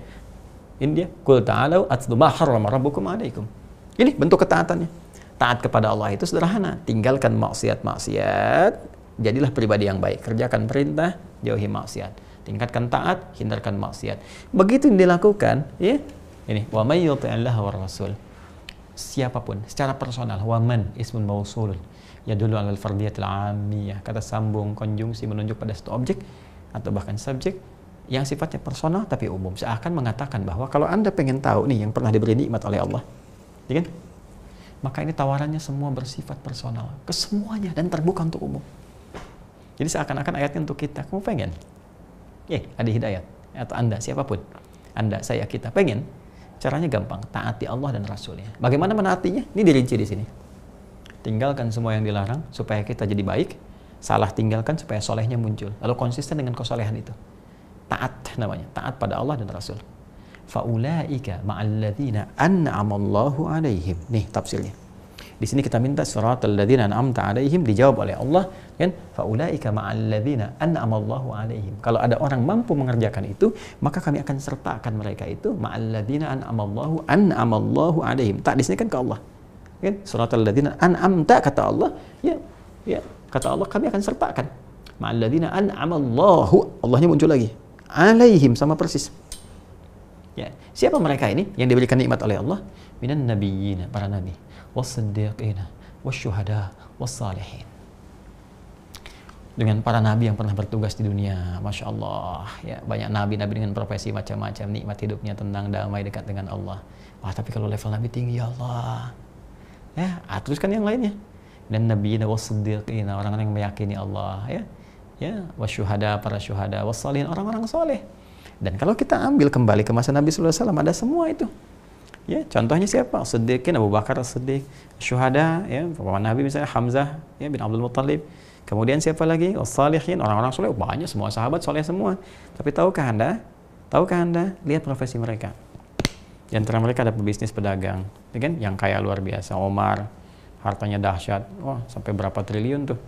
[SPEAKER 2] ini dia kul ta'alau atsu ma harrama rabbukum alaikum ini bentuk ketaatannya taat kepada Allah itu sederhana tinggalkan maksiat-maksiat jadilah pribadi yang baik kerjakan perintah jauhi maksiat tingkatkan taat hindarkan maksiat begitu yang dilakukan ya ini wa may yuti'illah wa rasul siapapun secara personal waman ismun mausul ya dulu alal fardiyatil amiyah kata sambung konjungsi menunjuk pada satu objek atau bahkan subjek yang sifatnya personal tapi umum Saya akan mengatakan bahwa kalau anda pengen tahu nih yang pernah diberi nikmat oleh Allah, ya kan? Maka ini tawarannya semua bersifat personal, kesemuanya dan terbuka untuk umum. Jadi seakan-akan ayatnya untuk kita, kamu pengen? Ya, ada hidayat atau anda siapapun, anda saya kita pengen. Caranya gampang, taati Allah dan Rasulnya. Bagaimana menaatinya? Ini dirinci di sini. Tinggalkan semua yang dilarang supaya kita jadi baik salah tinggalkan supaya solehnya muncul. Lalu konsisten dengan kesolehan itu. Taat namanya, taat pada Allah dan Rasul. Faulaika ma'alladzina an'amallahu alaihim. Nih tafsirnya. Di sini kita minta surat alladzina an'amta alaihim dijawab oleh Allah kan faulaika ma'alladzina an'amallahu alaihim. Kalau ada orang mampu mengerjakan itu, maka kami akan sertakan mereka itu ma'alladzina an'amallahu an'amallahu alaihim. Tak di sini kan ke Allah. Kan surat alladzina an'amta kata Allah, ya ya Kata Allah, kami akan sertakan. ma'alladzina an'amallahu. Allahnya muncul lagi. Alaihim, sama persis. Ya. Siapa mereka ini yang diberikan nikmat oleh Allah? Minan nabiyina, para nabi. Wassiddiqina, wasyuhada, wassalihin. Dengan para nabi yang pernah bertugas di dunia, Masya Allah. Ya, banyak nabi-nabi dengan profesi macam-macam, nikmat hidupnya tenang, damai, dekat dengan Allah. Wah, tapi kalau level nabi tinggi, ya Allah. Ya, ah, terus kan yang lainnya dan Nabi dan wasiddiqin orang-orang yang meyakini Allah ya ya wasyuhada para syuhada wasalihin orang-orang soleh dan kalau kita ambil kembali ke masa Nabi SAW ada semua itu ya contohnya siapa sedekin Abu Bakar sedek syuhada ya paman Nabi misalnya Hamzah ya bin Abdul Muttalib kemudian siapa lagi wasalihin orang-orang soleh oh, banyak semua sahabat soleh semua tapi tahukah anda tahukah anda lihat profesi mereka di antara mereka ada pebisnis pedagang, ya kan? yang kaya luar biasa, Omar, hartanya dahsyat wah sampai berapa triliun tuh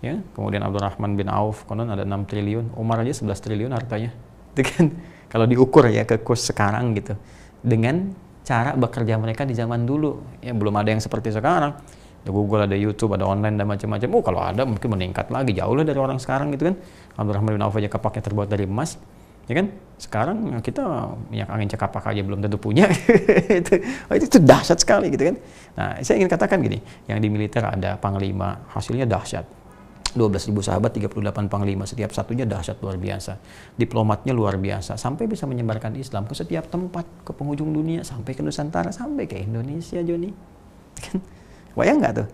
[SPEAKER 2] ya kemudian Abdurrahman bin Auf konon ada 6 triliun Umar aja 11 triliun hartanya (laughs) itu kan kalau diukur ya ke kurs sekarang gitu dengan cara bekerja mereka di zaman dulu ya belum ada yang seperti sekarang ada Google ada YouTube ada online dan macam-macam oh kalau ada mungkin meningkat lagi jauh lah dari orang sekarang gitu kan Abdurrahman bin Auf aja kapaknya terbuat dari emas ya kan sekarang ya, kita minyak angin cekapak aja belum tentu punya (laughs) itu, itu oh, itu dahsyat sekali gitu kan nah saya ingin katakan gini yang di militer ada panglima hasilnya dahsyat 12.000 sahabat 38 panglima setiap satunya dahsyat luar biasa diplomatnya luar biasa sampai bisa menyebarkan Islam ke setiap tempat ke penghujung dunia sampai ke Nusantara sampai ke Indonesia Joni (laughs) kan bayang nggak tuh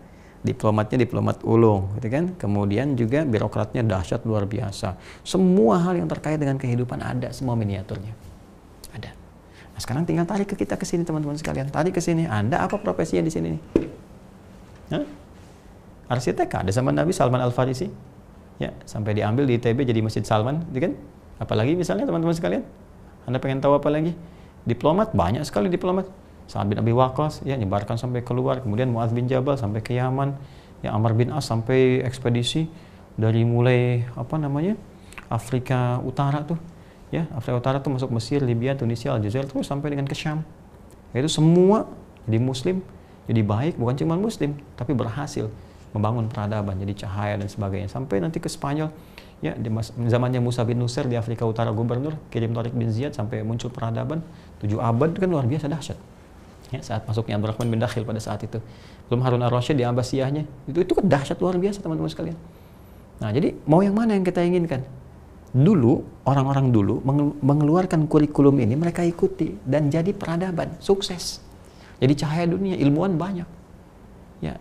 [SPEAKER 2] diplomatnya diplomat ulung, gitu kan? Kemudian juga birokratnya dahsyat luar biasa. Semua hal yang terkait dengan kehidupan ada semua miniaturnya. Ada. Nah, sekarang tinggal tarik ke kita ke sini teman-teman sekalian. Tarik ke sini. Anda apa profesinya di sini nih? Hah? Arsitek ada sama Nabi Salman Al Farisi. Ya, sampai diambil di ITB jadi Masjid Salman, gitu kan? Apalagi misalnya teman-teman sekalian, Anda pengen tahu apa lagi? Diplomat banyak sekali diplomat Sa'ad bin Abi Waqas ya nyebarkan sampai keluar, kemudian Mu'adz bin Jabal sampai ke Yaman, ya Amr bin As sampai ekspedisi dari mulai apa namanya? Afrika Utara tuh ya Afrika Utara tuh masuk Mesir, Libya, Tunisia, Aljazair terus sampai dengan ke Syam. Itu semua jadi muslim, jadi baik bukan cuma muslim tapi berhasil membangun peradaban jadi cahaya dan sebagainya sampai nanti ke Spanyol ya di zamannya Musa bin Nusair di Afrika Utara gubernur kirim Tariq bin Ziyad sampai muncul peradaban tujuh abad kan luar biasa dahsyat ya, saat masuknya Abdurrahman bin Dakhil pada saat itu. Belum Harun al-Rasyid di Abbasiyahnya. Itu itu dahsyat luar biasa teman-teman sekalian. Nah, jadi mau yang mana yang kita inginkan? Dulu orang-orang dulu mengeluarkan kurikulum ini mereka ikuti dan jadi peradaban, sukses. Jadi cahaya dunia, ilmuwan banyak. Ya.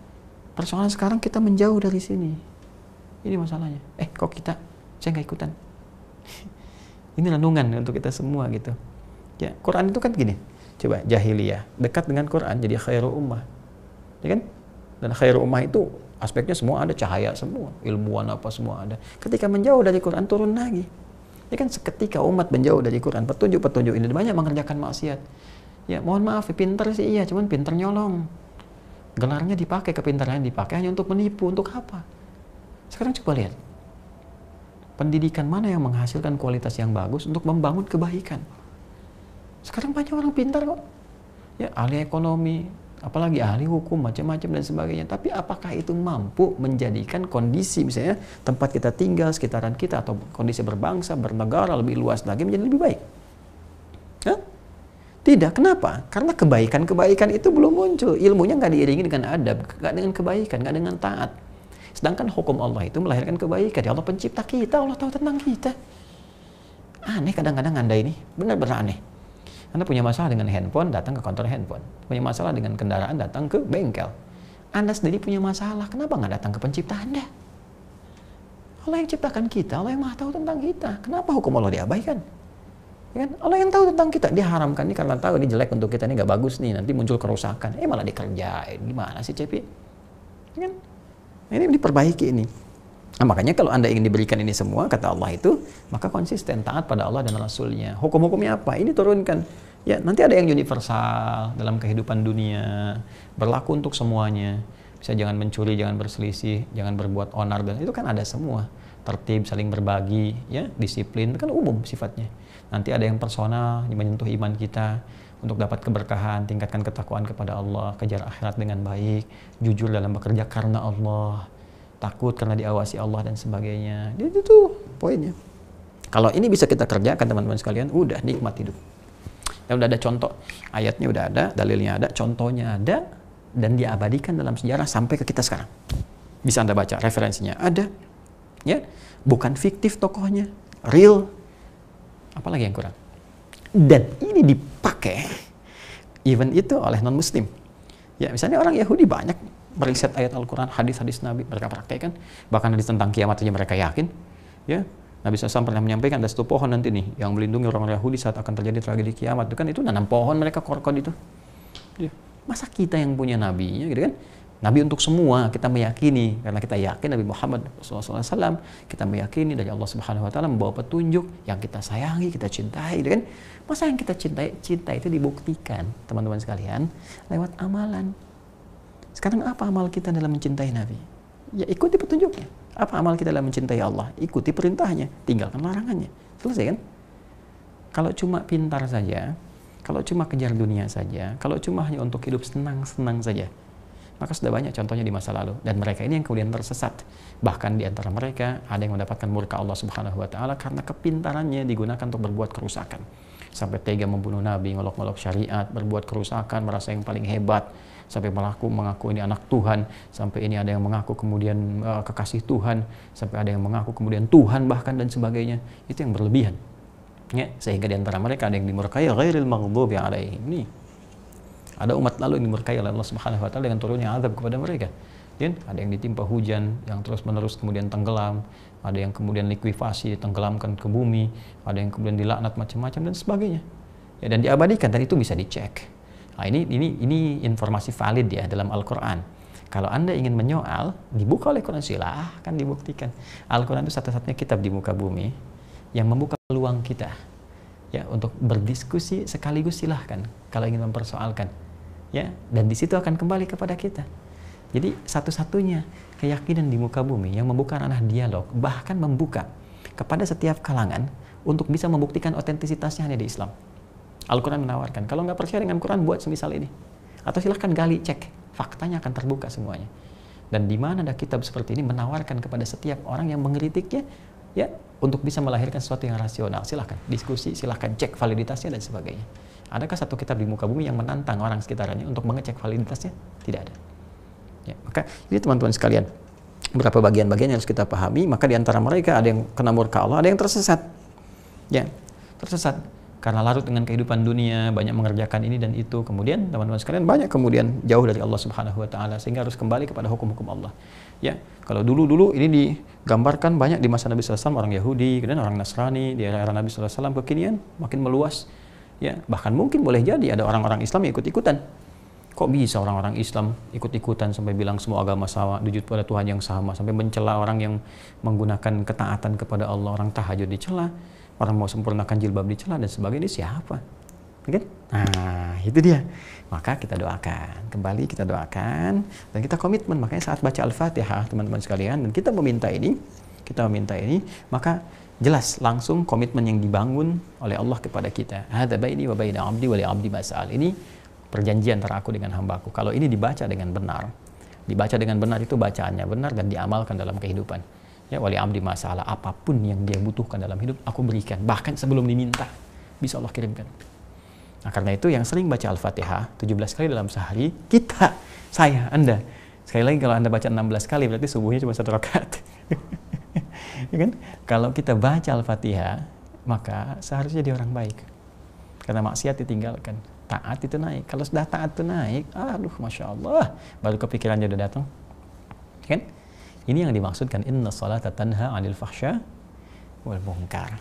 [SPEAKER 2] Persoalan sekarang kita menjauh dari sini. Ini masalahnya. Eh, kok kita saya nggak ikutan? (laughs) ini renungan untuk kita semua gitu. Ya, Quran itu kan gini coba jahiliyah dekat dengan Quran jadi khairu ummah ya kan dan khairu ummah itu aspeknya semua ada cahaya semua ilmuwan apa semua ada ketika menjauh dari Quran turun lagi ya kan seketika umat menjauh dari Quran petunjuk petunjuk ini banyak mengerjakan maksiat ya mohon maaf pinter sih iya cuman pinter nyolong gelarnya dipakai kepintarannya dipakai hanya untuk menipu untuk apa sekarang coba lihat pendidikan mana yang menghasilkan kualitas yang bagus untuk membangun kebaikan sekarang banyak orang pintar kok. Ya, ahli ekonomi, apalagi ahli hukum, macam-macam dan sebagainya. Tapi apakah itu mampu menjadikan kondisi misalnya tempat kita tinggal, sekitaran kita atau kondisi berbangsa, bernegara lebih luas lagi menjadi lebih baik? Hah? Tidak, kenapa? Karena kebaikan-kebaikan itu belum muncul. Ilmunya nggak diiringi dengan adab, nggak dengan kebaikan, nggak dengan taat. Sedangkan hukum Allah itu melahirkan kebaikan. Ya Allah pencipta kita, Allah tahu tentang kita. Aneh kadang-kadang anda ini, benar-benar aneh. Anda punya masalah dengan handphone, datang ke kantor handphone. Punya masalah dengan kendaraan, datang ke bengkel. Anda sendiri punya masalah, kenapa nggak datang ke pencipta Anda? Allah yang ciptakan kita, Allah yang maha tahu tentang kita. Kenapa hukum Allah diabaikan? Ya kan? Allah yang tahu tentang kita, dia haramkan ini karena tahu ini jelek untuk kita, ini nggak bagus nih, nanti muncul kerusakan. Eh malah dikerjain, gimana sih Cepi? Ya kan? Nah, ini diperbaiki ini. Nah, makanya kalau Anda ingin diberikan ini semua, kata Allah itu, maka konsisten, taat pada Allah dan Rasulnya. Hukum-hukumnya apa? Ini turunkan. Ya, nanti ada yang universal dalam kehidupan dunia, berlaku untuk semuanya. Bisa jangan mencuri, jangan berselisih, jangan berbuat onar, dan itu kan ada semua. Tertib, saling berbagi, ya, disiplin, kan umum sifatnya. Nanti ada yang personal, menyentuh iman kita, untuk dapat keberkahan, tingkatkan ketakwaan kepada Allah, kejar akhirat dengan baik, jujur dalam bekerja karena Allah, takut karena diawasi Allah dan sebagainya. Itu tuh poinnya. Kalau ini bisa kita kerjakan teman-teman sekalian, udah nikmat hidup. Ya udah ada contoh, ayatnya udah ada, dalilnya ada, contohnya ada, dan diabadikan dalam sejarah sampai ke kita sekarang. Bisa Anda baca referensinya, ada. Ya, bukan fiktif tokohnya, real. Apalagi yang kurang. Dan ini dipakai even itu oleh non muslim. Ya, misalnya orang Yahudi banyak meriset ayat Al-Quran, hadis-hadis Nabi, mereka praktekkan. Bahkan hadis tentang kiamat saja mereka yakin. Ya, Nabi SAW pernah menyampaikan ada satu pohon nanti nih yang melindungi orang orang Yahudi saat akan terjadi tragedi kiamat. Itu kan itu nanam pohon mereka korkot itu. Ya. Masa kita yang punya nabinya gitu kan? Nabi untuk semua kita meyakini karena kita yakin Nabi Muhammad SAW kita meyakini dari Allah Subhanahu Wa Taala membawa petunjuk yang kita sayangi kita cintai gitu kan masa yang kita cintai cinta itu dibuktikan teman-teman sekalian lewat amalan sekarang apa amal kita dalam mencintai Nabi? Ya ikuti petunjuknya. Apa amal kita dalam mencintai Allah? Ikuti perintahnya, tinggalkan larangannya. Selesai kan? Kalau cuma pintar saja, kalau cuma kejar dunia saja, kalau cuma hanya untuk hidup senang-senang saja, maka sudah banyak contohnya di masa lalu dan mereka ini yang kemudian tersesat bahkan di antara mereka ada yang mendapatkan murka Allah Subhanahu wa taala karena kepintarannya digunakan untuk berbuat kerusakan sampai tega membunuh nabi ngolok-ngolok syariat berbuat kerusakan merasa yang paling hebat sampai melaku mengaku ini anak Tuhan, sampai ini ada yang mengaku kemudian uh, kekasih Tuhan, sampai ada yang mengaku kemudian Tuhan bahkan dan sebagainya. Itu yang berlebihan. Ya, sehingga diantara mereka ada yang dimurkai ghairil maghdubi alaihim. Ini ada umat lalu yang dimurkai oleh Allah Subhanahu wa taala dengan turunnya azab kepada mereka. Dan ada yang ditimpa hujan yang terus-menerus kemudian tenggelam, ada yang kemudian likuifasi tenggelamkan ke bumi, ada yang kemudian dilaknat macam-macam dan sebagainya. Ya, dan diabadikan dan itu bisa dicek. Nah, ini ini ini informasi valid ya dalam Al-Qur'an. Kalau Anda ingin menyoal, dibuka oleh Quran silahkan dibuktikan. Al-Quran itu satu-satunya kitab di muka bumi yang membuka peluang kita ya untuk berdiskusi sekaligus silahkan kalau ingin mempersoalkan ya dan di situ akan kembali kepada kita. Jadi satu-satunya keyakinan di muka bumi yang membuka ranah dialog bahkan membuka kepada setiap kalangan untuk bisa membuktikan otentisitasnya hanya di Islam. Al-Quran menawarkan. Kalau nggak percaya dengan Quran, buat semisal ini. Atau silahkan gali, cek. Faktanya akan terbuka semuanya. Dan di mana ada kitab seperti ini menawarkan kepada setiap orang yang mengkritiknya, ya untuk bisa melahirkan sesuatu yang rasional. Silahkan diskusi, silahkan cek validitasnya dan sebagainya. Adakah satu kitab di muka bumi yang menantang orang sekitarnya untuk mengecek validitasnya? Tidak ada. Ya, maka ini teman-teman sekalian, berapa bagian-bagian yang harus kita pahami, maka di antara mereka ada yang kena murka Allah, ada yang tersesat. Ya, tersesat karena larut dengan kehidupan dunia, banyak mengerjakan ini dan itu. Kemudian teman-teman sekalian banyak kemudian jauh dari Allah Subhanahu wa taala sehingga harus kembali kepada hukum-hukum Allah. Ya, kalau dulu-dulu ini digambarkan banyak di masa Nabi SAW orang Yahudi, kemudian orang Nasrani, di era, -era Nabi SAW kekinian makin meluas. Ya, bahkan mungkin boleh jadi ada orang-orang Islam yang ikut-ikutan. Kok bisa orang-orang Islam ikut-ikutan sampai bilang semua agama sama, dujud pada Tuhan yang sama, sampai mencela orang yang menggunakan ketaatan kepada Allah, orang tahajud dicela orang mau sempurnakan jilbab di celah dan sebagainya siapa ya kan nah itu dia maka kita doakan kembali kita doakan dan kita komitmen makanya saat baca al-fatihah teman-teman sekalian dan kita meminta ini kita meminta ini maka jelas langsung komitmen yang dibangun oleh Allah kepada kita hadza baini wa baina abdi wa li abdi mas'al ini perjanjian antara aku dengan hambaku kalau ini dibaca dengan benar dibaca dengan benar itu bacaannya benar dan diamalkan dalam kehidupan ya wali amdi masalah apapun yang dia butuhkan dalam hidup aku berikan bahkan sebelum diminta bisa Allah kirimkan nah karena itu yang sering baca Al-Fatihah 17 kali dalam sehari kita saya Anda sekali lagi kalau Anda baca 16 kali berarti subuhnya cuma satu rakaat (laughs) ya kan kalau kita baca Al-Fatihah maka seharusnya dia orang baik karena maksiat ditinggalkan taat itu naik kalau sudah taat itu naik aduh masya Allah baru kepikirannya udah datang ya kan ini yang dimaksudkan inna salata tanha 'anil fahsya wal munkar.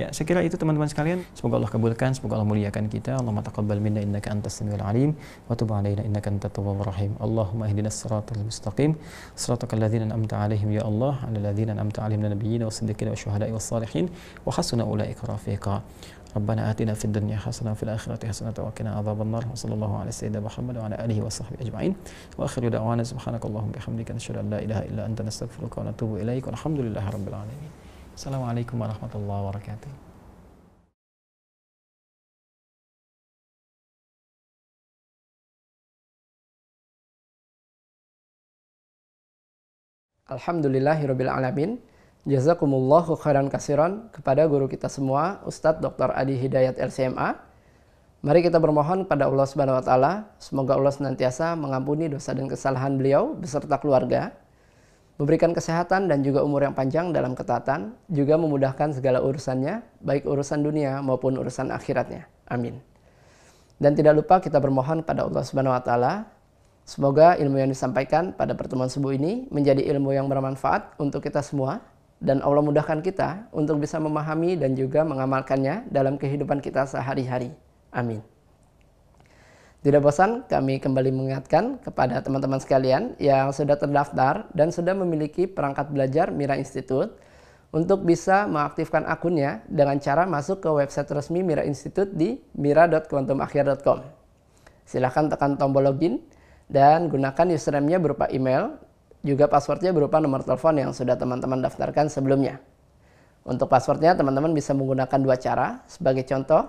[SPEAKER 2] Ya, saya kira itu teman-teman sekalian. Semoga Allah kabulkan, semoga Allah muliakan kita. Allahumma taqabbal minna innaka antas samiul alim wa tub alaina innaka antat tawwabur rahim. Allahumma ihdinas siratal mustaqim, siratal ladzina an'amta alaihim ya Allah, alal ladzina an'amta alaihim min wa siddiqin wa syuhada'i was salihin wa hasuna ulaika rafiqa. ربنا آتنا في الدنيا حسنة وفي الآخرة حسنة وقنا عذاب النار وصلى الله على سيدنا محمد وعلى آله وصحبه أجمعين وآخر دعوانا سبحانك اللهم بحمدك نشهد أن لا إله إلا أنت نستغفرك ونتوب إليك والحمد لله رب العالمين السلام عليكم ورحمة الله وبركاته
[SPEAKER 1] الحمد لله رب العالمين Jazakumullahu khairan kasiron kepada guru kita semua, Ustadz Dr. Adi Hidayat LCMA. Mari kita bermohon pada Allah Subhanahu wa taala, semoga Allah senantiasa mengampuni dosa dan kesalahan beliau beserta keluarga, memberikan kesehatan dan juga umur yang panjang dalam ketaatan, juga memudahkan segala urusannya, baik urusan dunia maupun urusan akhiratnya. Amin. Dan tidak lupa kita bermohon pada Allah Subhanahu wa taala Semoga ilmu yang disampaikan pada pertemuan subuh ini menjadi ilmu yang bermanfaat untuk kita semua dan Allah mudahkan kita untuk bisa memahami dan juga mengamalkannya dalam kehidupan kita sehari-hari. Amin. Tidak bosan kami kembali mengingatkan kepada teman-teman sekalian yang sudah terdaftar dan sudah memiliki perangkat belajar Mira Institute untuk bisa mengaktifkan akunnya dengan cara masuk ke website resmi Mira Institute di mira.quantumakhir.com. Silahkan tekan tombol login dan gunakan username-nya berupa email juga passwordnya berupa nomor telepon yang sudah teman-teman daftarkan sebelumnya. Untuk passwordnya, teman-teman bisa menggunakan dua cara. Sebagai contoh,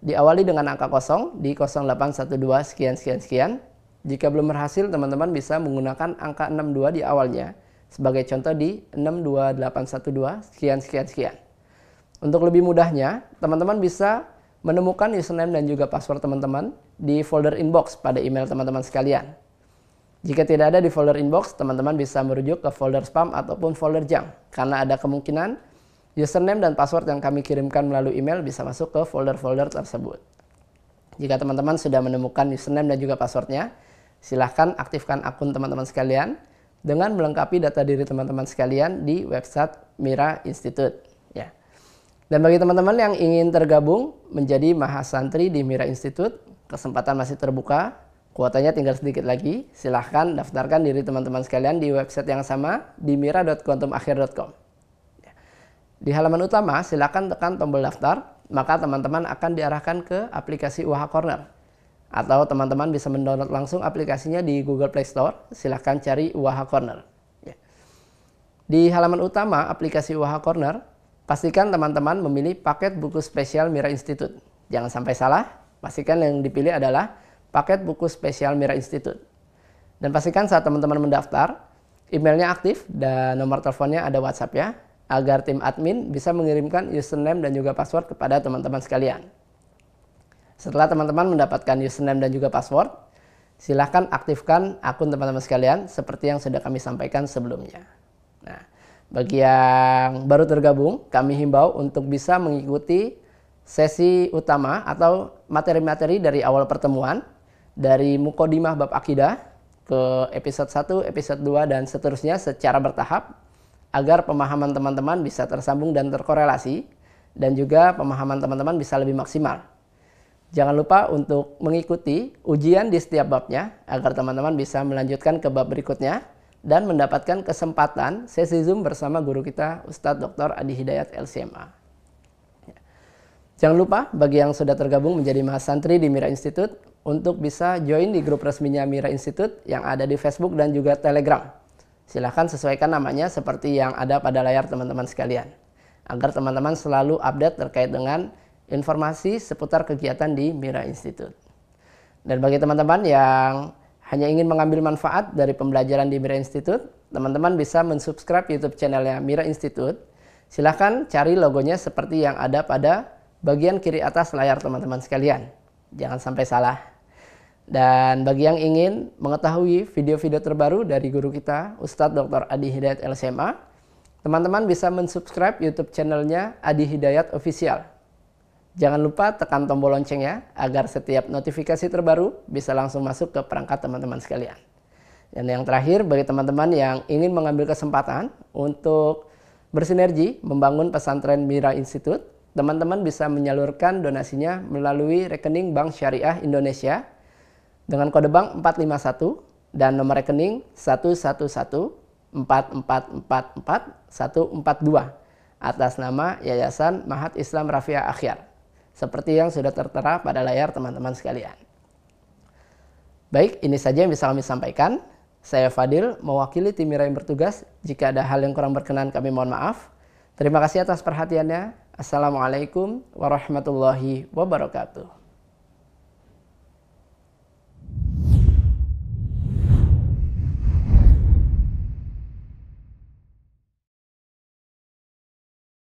[SPEAKER 1] diawali dengan angka kosong di 0812 sekian sekian sekian. Jika belum berhasil, teman-teman bisa menggunakan angka 62 di awalnya. Sebagai contoh di 62812 sekian sekian sekian. Untuk lebih mudahnya, teman-teman bisa menemukan username dan juga password teman-teman di folder inbox pada email teman-teman sekalian. Jika tidak ada di folder inbox, teman-teman bisa merujuk ke folder spam ataupun folder junk karena ada kemungkinan username dan password yang kami kirimkan melalui email bisa masuk ke folder-folder tersebut. Jika teman-teman sudah menemukan username dan juga passwordnya, silahkan aktifkan akun teman-teman sekalian dengan melengkapi data diri teman-teman sekalian di website Mira Institute. Ya. Dan bagi teman-teman yang ingin tergabung menjadi mahasantri di Mira Institute, kesempatan masih terbuka Kuotanya tinggal sedikit lagi. Silahkan daftarkan diri teman-teman sekalian di website yang sama di mira.quantumakhir.com. Di halaman utama, silahkan tekan tombol daftar, maka teman-teman akan diarahkan ke aplikasi UH Corner. Atau teman-teman bisa mendownload langsung aplikasinya di Google Play Store, silahkan cari UH Corner. Ya. Di halaman utama aplikasi UH Corner, pastikan teman-teman memilih paket buku spesial Mira Institute. Jangan sampai salah, pastikan yang dipilih adalah paket buku spesial Mira Institute. Dan pastikan saat teman-teman mendaftar, emailnya aktif dan nomor teleponnya ada WhatsApp ya, agar tim admin bisa mengirimkan username dan juga password kepada teman-teman sekalian. Setelah teman-teman mendapatkan username dan juga password, silahkan aktifkan akun teman-teman sekalian seperti yang sudah kami sampaikan sebelumnya. Nah, bagi yang baru tergabung, kami himbau untuk bisa mengikuti sesi utama atau materi-materi dari awal pertemuan dari Mukodimah Bab Akidah ke episode 1, episode 2, dan seterusnya secara bertahap agar pemahaman teman-teman bisa tersambung dan terkorelasi dan juga pemahaman teman-teman bisa lebih maksimal. Jangan lupa untuk mengikuti ujian di setiap babnya agar teman-teman bisa melanjutkan ke bab berikutnya dan mendapatkan kesempatan sesi Zoom bersama guru kita Ustadz Dr. Adi Hidayat LCMA. Jangan lupa bagi yang sudah tergabung menjadi mahasantri di Mira Institute untuk bisa join di grup resminya Mira Institute yang ada di Facebook dan juga Telegram. Silahkan sesuaikan namanya seperti yang ada pada layar teman-teman sekalian, agar teman-teman selalu update terkait dengan informasi seputar kegiatan di Mira Institute. Dan bagi teman-teman yang hanya ingin mengambil manfaat dari pembelajaran di Mira Institute, teman-teman bisa mensubscribe YouTube channelnya Mira Institute. Silahkan cari logonya seperti yang ada pada bagian kiri atas layar teman-teman sekalian. Jangan sampai salah. Dan bagi yang ingin mengetahui video-video terbaru dari guru kita, Ustadz Dr. Adi Hidayat LSMA, teman-teman bisa mensubscribe YouTube channelnya Adi Hidayat Official. Jangan lupa tekan tombol loncengnya agar setiap notifikasi terbaru bisa langsung masuk ke perangkat teman-teman sekalian. Dan yang terakhir bagi teman-teman yang ingin mengambil kesempatan untuk bersinergi membangun pesantren Mira Institute, teman-teman bisa menyalurkan donasinya melalui rekening Bank Syariah Indonesia dengan kode bank 451 dan nomor rekening 11144444142 atas nama Yayasan Mahat Islam Rafia Akhyar seperti yang sudah tertera pada layar teman-teman sekalian. Baik, ini saja yang bisa kami sampaikan. Saya Fadil, mewakili tim Mira yang bertugas. Jika ada hal yang kurang berkenan, kami mohon maaf. Terima kasih atas perhatiannya. Assalamualaikum warahmatullahi wabarakatuh.